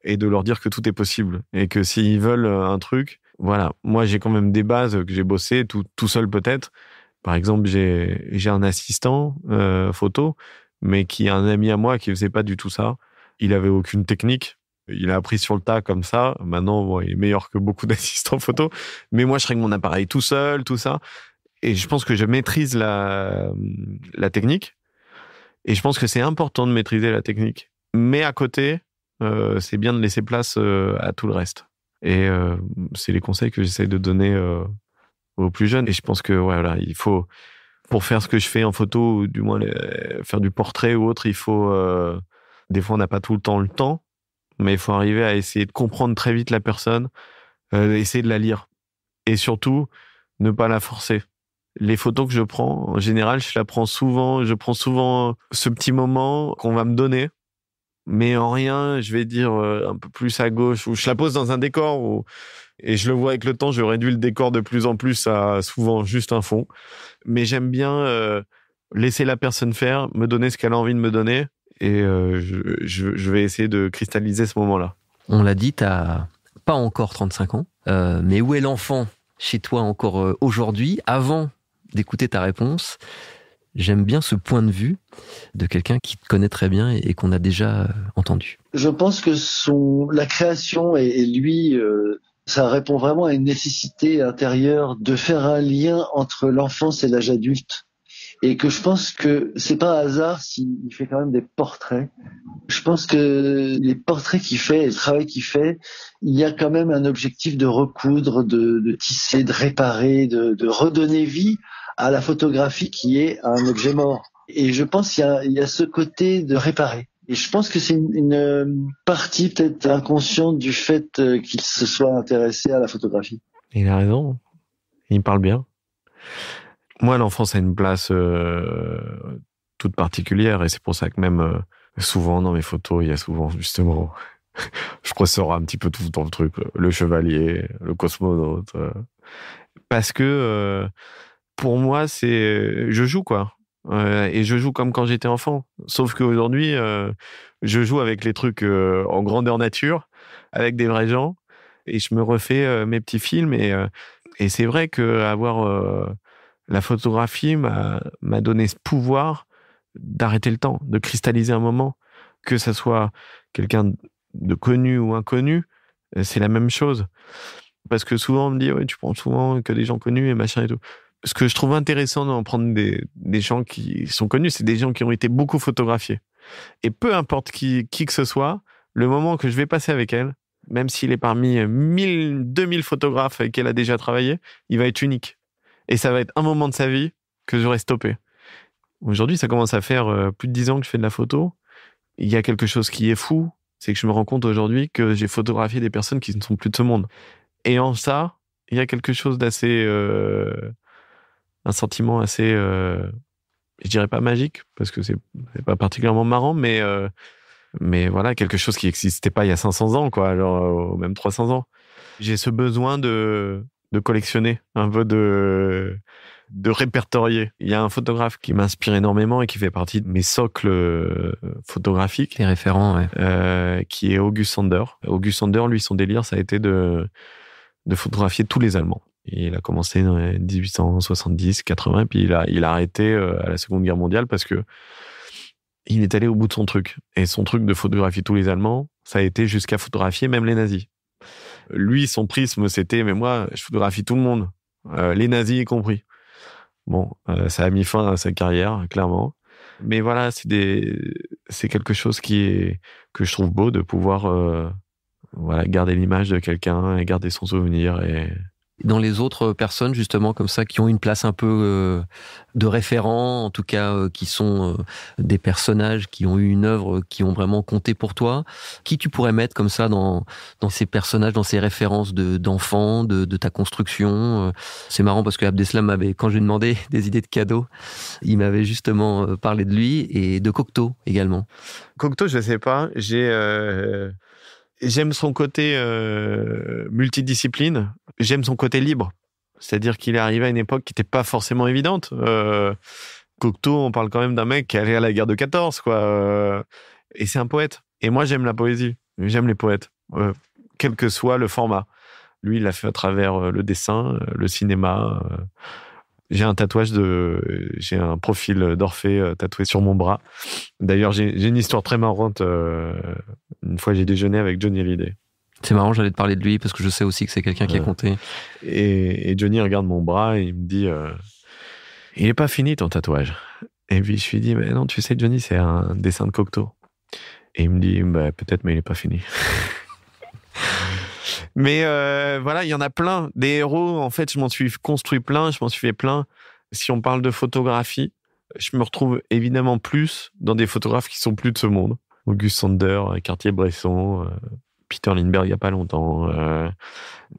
et de leur dire que tout est possible et que s'ils veulent euh, un truc, voilà. Moi, j'ai quand même des bases que j'ai bossé tout, tout seul peut-être. Par exemple, j'ai un assistant euh, photo, mais qui est un ami à moi qui faisait pas du tout ça. Il avait aucune technique. Il a appris sur le tas comme ça. Maintenant, il est meilleur que beaucoup d'assistants photo. Mais moi, je règle mon appareil tout seul, tout ça et je pense que je maîtrise la, la technique. Et je pense que c'est important de maîtriser la technique. Mais à côté, euh, c'est bien de laisser place euh, à tout le reste. Et euh, c'est les conseils que j'essaie de donner euh, aux plus jeunes. Et je pense que voilà, il faut, pour faire ce que je fais en photo, ou du moins faire du portrait ou autre, il faut. Euh, des fois, on n'a pas tout le temps le temps, mais il faut arriver à essayer de comprendre très vite la personne, essayer de la lire. Et surtout, ne pas la forcer les photos que je prends, en général, je la prends souvent, je prends souvent euh, ce petit moment qu'on va me donner, mais en rien, je vais dire euh, un peu plus à gauche, ou je la pose dans un décor, et je le vois avec le temps, je réduis le décor de plus en plus à souvent juste un fond. Mais j'aime bien euh, laisser la personne faire, me donner ce qu'elle a envie de me donner, et je, vais essayer de cristalliser ce moment-là. On l'a dit, t'as pas encore 35 ans, mais où est l'enfant chez toi encore aujourd'hui, avant d'écouter ta réponse. J'aime bien ce point de vue de quelqu'un qui te connaît très bien et, qu'on a déjà euh, entendu. Je pense que son, la création et, lui, euh, ça répond vraiment à une nécessité intérieure de faire un lien entre l'enfance et l'âge adulte et que je pense que c'est pas un hasard s'il fait quand même des portraits. Je pense que les portraits qu'il fait, le travail qu'il fait, il y a quand même un objectif de recoudre, de, tisser, de réparer, de, redonner vie à la photographie qui est un objet mort. Et je pense qu'il y a, il ce côté de réparer. Et je pense que c'est une euh, partie peut-être inconsciente du fait euh, qu'il se soit intéressé à la photographie. Il a raison. Il parle bien. Moi, l'enfance a une place euh, toute particulière et c'est pour ça que même euh, souvent dans mes photos, il y a souvent justement, je crois sera un petit peu tout dans le truc, euh, le chevalier, le cosmonaute, parce que pour moi, c'est je joue quoi. et je joue comme quand j'étais enfant. Sauf qu'aujourd'hui, je joue avec les trucs en grandeur nature, avec des vrais gens, et je me refais mes petits films. Et, et c'est vrai que avoir la photographie m'a donné ce pouvoir d'arrêter le temps, de cristalliser un moment, que ce soit quelqu'un de connu ou inconnu, euh, c'est la même chose. Parce que souvent on me dit ouais tu prends souvent que des gens connus et machin et tout. Ce que je trouve intéressant d'en prendre des, gens qui sont connus, c'est des gens qui ont été beaucoup photographiés. Et peu importe qui, que ce soit, le moment que je vais passer avec elle, même s'il est parmi 1000, 2000 photographes avec qui elle a déjà travaillé, il va être unique. Et ça va être un moment de sa vie que j'aurais stoppé. Aujourd'hui, ça commence à faire euh, plus de 10 ans que je fais de la photo. Il y a quelque chose qui est fou, c'est que je me rends compte aujourd'hui que j'ai photographié des personnes qui ne sont plus de ce monde. Et en ça, il y a quelque chose d'assez... Euh, un sentiment assez... Euh, je dirais pas magique, parce que c'est pas particulièrement marrant, mais... mais voilà, quelque chose qui n'existait pas il y a 500 ans, quoi, alors, même 300 ans. J'ai ce besoin de de collectionner, un peu de, de répertorier. Il y a un photographe qui m'inspire énormément et qui fait partie de mes socles euh, photographiques. Les référents, euh, qui est August Sander. August Sander, lui, son délire, ça a été de, de photographier tous les Allemands. il a commencé en 1870, 80, puis il a, il a arrêté euh, à la Seconde Guerre mondiale parce que il est allé au bout de son truc. Et son truc de photographier tous les Allemands, ça a été jusqu'à photographier même les nazis. Lui, son prisme, c'était, mais moi, je photographie tout le monde, euh, les nazis y compris. Bon, euh, ça a mis fin à sa carrière, clairement. Mais voilà, c'est des, c'est quelque chose qui est que je trouve beau de pouvoir, euh, voilà, garder l'image de quelqu'un et garder son souvenir et dans les autres personnes justement comme ça qui ont une place un peu euh, de référent, en tout cas euh, qui sont euh, des personnages qui ont eu une œuvre qui ont vraiment compté pour toi, qui tu pourrais mettre comme ça dans dans ces personnages, dans ces références de d'enfants, de, ta construction. C'est marrant parce que Abdeslam m'avait quand j'ai demandé des idées de cadeaux, il m'avait justement parlé de lui et de Cocteau également. Cocteau, je sais pas, j'ai J'aime son côté euh, multidiscipline, j'aime son côté libre. C'est-à-dire qu'il est arrivé à une époque qui n'était pas forcément évidente. Euh, Cocteau, on parle quand même d'un mec qui allé à la guerre de 14, quoi. Euh, et c'est un poète. Et moi, j'aime la poésie. J'aime les poètes, euh, quel que soit le format. Lui, il l'a fait à travers le dessin, le cinéma. J'ai un tatouage de, j'ai un profil d'Orphée euh, tatoué sur mon bras. D'ailleurs, j'ai une histoire très marrante. Euh, une fois, j'ai déjeuné avec Johnny Hallyday. C'est marrant, j'allais te parler de lui parce que je sais aussi que c'est quelqu'un qui a compté. Et, Johnny regarde mon bras et il me dit euh, Il n'est pas fini ton tatouage. Et puis je lui dis Mais non, tu sais, Johnny, c'est un dessin de Cocteau. Et il me dit bah, Peut-être, mais il n'est pas fini. Mais euh, voilà, il y en a plein. Des héros, en fait, je m'en suis construit plein, je m'en suis fait plein. Si on parle de photographie, je me retrouve évidemment plus dans des photographes qui sont plus de ce monde. August Sander, euh, Cartier-Bresson, euh, Peter Lindbergh il n'y a pas longtemps, euh,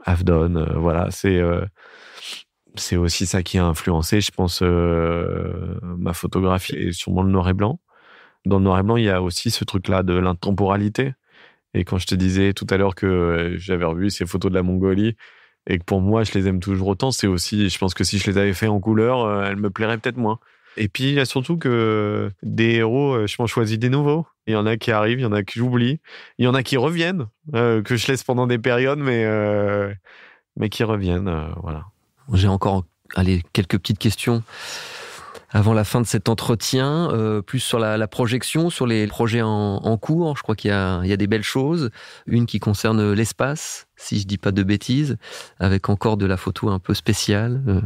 Avdon, voilà, c'est aussi ça qui a influencé, je pense, ma photographie et sûrement le noir et blanc. Dans le noir et blanc, il y a aussi ce truc-là de l'intemporalité. Et quand je te disais tout à l'heure que euh, j'avais revu ces photos de la Mongolie et que pour moi, je les aime toujours autant, c'est aussi, je pense que si je les avais fait en couleur, euh, elles me plairaient peut-être moins. Et puis, il y a surtout que des héros, euh, je m'en choisis des nouveaux. Il y en a qui arrivent, il y en a qui j'oublie, il y en a qui reviennent, que je laisse pendant des périodes, mais, mais qui reviennent. voilà. J'ai encore quelques petites questions avant la fin de cet entretien, euh, plus sur la, projection, sur les projets en, cours. Je crois qu'il y, a des belles choses. Une qui concerne l'espace, si je dis pas de bêtises, avec encore de la photo un peu spéciale. Euh,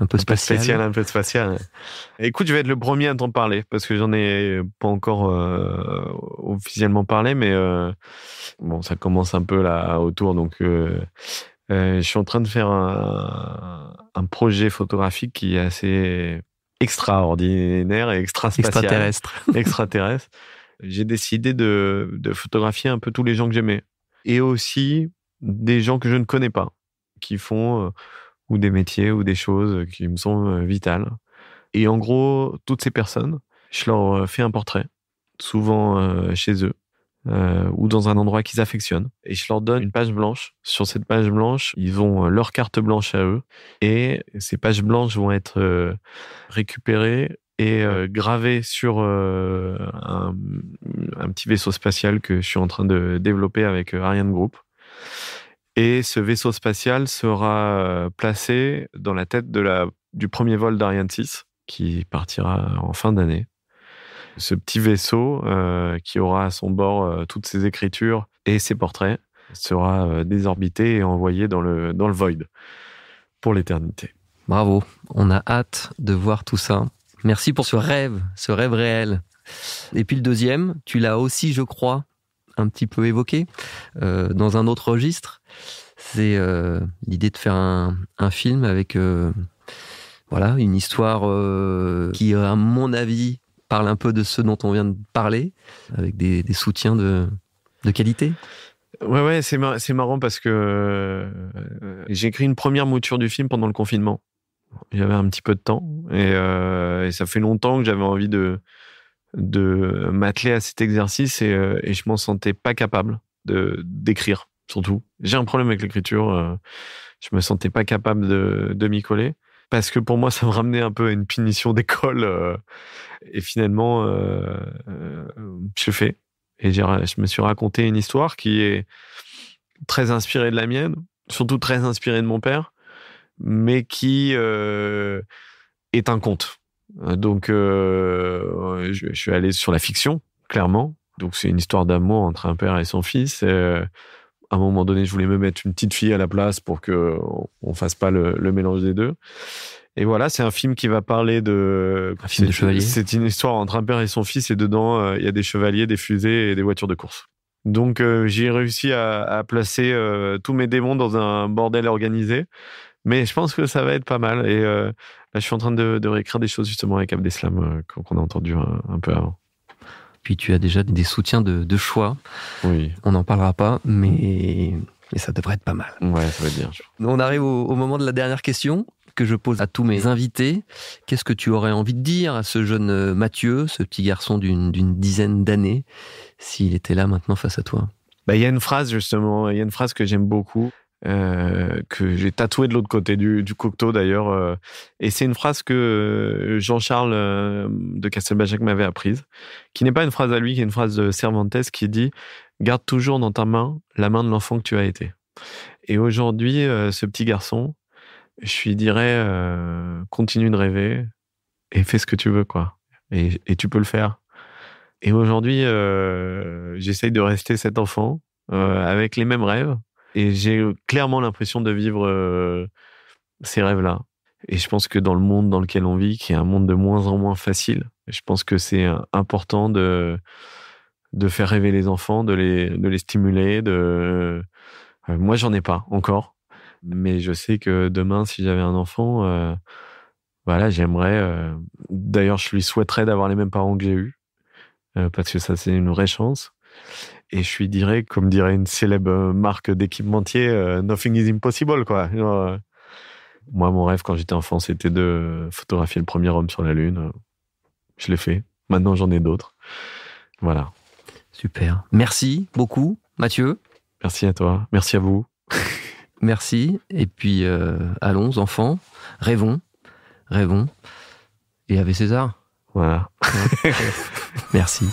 un peu spatiale. Un peu spécial, un peu Écoute, je vais être le premier à t'en parler parce que j'en ai pas encore euh, officiellement parlé, mais bon, ça commence un peu là autour, donc je suis en train de faire un projet photographique qui est assez extraordinaire et Extraterrestre. extraterrestre. J'ai décidé de, de photographier un peu tous les gens que j'aimais. Et aussi des gens que je ne connais pas, qui font euh, ou des métiers ou des choses qui me sont euh, vitales. Et en gros, toutes ces personnes, je leur euh, fais un portrait, souvent chez eux. Euh, ou dans un endroit qu'ils affectionnent. Et je leur donne une page blanche. Sur cette page blanche, ils ont euh, leur carte blanche à eux. Et ces pages blanches vont être euh, récupérées et gravées sur un, petit vaisseau spatial que je suis en train de développer avec Ariane Group. Et ce vaisseau spatial sera placé dans la tête de la, du premier vol d'Ariane 6 qui partira en fin d'année ce petit vaisseau euh, qui aura à son bord euh, toutes ses écritures et ses portraits sera euh, désorbité et envoyé dans le, dans le void pour l'éternité. Bravo, on a hâte de voir tout ça. Merci pour ce rêve, ce rêve réel. Et puis le deuxième, tu l'as aussi, je crois, un petit peu évoqué dans un autre registre. C'est l'idée de faire un, un film avec voilà une histoire qui, à mon avis, parle un peu de ce dont on vient de parler, avec des, soutiens de, qualité Ouais, ouais, c'est, marrant parce que euh, j'ai écrit une première mouture du film pendant le confinement. Il y avait un petit peu de temps euh, et, ça fait longtemps que j'avais envie de, m'atteler à cet exercice et, euh, et je m'en sentais pas capable de, d'écrire, surtout. J'ai un problème avec l'écriture, je me sentais pas capable de m'y coller parce que pour moi, ça me ramenait un peu à une punition d'école. Euh, et finalement, euh, euh, je fais. Et je me suis raconté une histoire qui est très inspirée de la mienne, surtout très inspirée de mon père, mais qui euh, est un conte. Donc, je, je, suis allé sur la fiction, clairement. Donc, c'est une histoire d'amour entre un père et son fils à un moment donné, je voulais me mettre une petite fille à la place pour que on fasse pas le, mélange des deux. Et voilà, c'est un film qui va parler de. Un film de chevalier. C'est une histoire entre un père et son fils, et dedans, euh, il y a des chevaliers, des fusées et des voitures de course. Donc, euh, j'ai réussi à, placer euh, tous mes démons dans un bordel organisé. Mais je pense que ça va être pas mal. Et là, je suis en train de, réécrire des choses justement avec Abdeslam qu'on a entendu un peu avant. Puis tu as déjà des soutiens de, choix. On n'en parlera pas, mais, ça devrait être pas mal. ça On arrive au, moment de la dernière question que je pose à tous mes invités. Qu'est-ce que tu aurais envie de dire à ce jeune euh, Mathieu, ce petit garçon d'une dizaine d'années, s'il était là maintenant face à toi bah, Il y a une phrase justement, il y a une phrase que j'aime beaucoup. Euh, que j'ai tatoué de l'autre côté du, du cocteau d'ailleurs. Euh. et c'est une phrase que euh, Jean-Charles de Castelbajac m'avait apprise, qui n'est pas une phrase à lui, qui est une phrase de Cervantes qui dit Garde toujours dans ta main la main de l'enfant que tu as été. Et aujourd'hui, ce petit garçon, je lui dirais Continue de rêver et fais ce que tu veux, quoi. et tu peux le faire. Et aujourd'hui, j'essaye de rester cet enfant avec les mêmes rêves et j'ai clairement l'impression de vivre euh, ces rêves-là. Et je pense que dans le monde dans lequel on vit, qui est un monde de moins en moins facile, je pense que c'est euh, important de, de faire rêver les enfants, de les, de les stimuler. De... je euh, moi, j'en ai pas encore. Mais je sais que demain, si j'avais un enfant, voilà, j'aimerais. D'ailleurs, je lui souhaiterais d'avoir les mêmes parents que j'ai eus, parce que ça, c'est une vraie chance. Et je lui dirais, comme dirait une célèbre euh, marque d'équipementier, euh, nothing is impossible, quoi. Euh, moi, mon rêve quand j'étais enfant, c'était de photographier le premier homme sur la Lune. Je l'ai fait. Maintenant, j'en ai d'autres. Voilà. Super. Merci beaucoup, Mathieu. Merci à toi. Merci à vous. Merci. Et puis, allons, enfants. Rêvons. Rêvons. Et avec César. Voilà. Merci.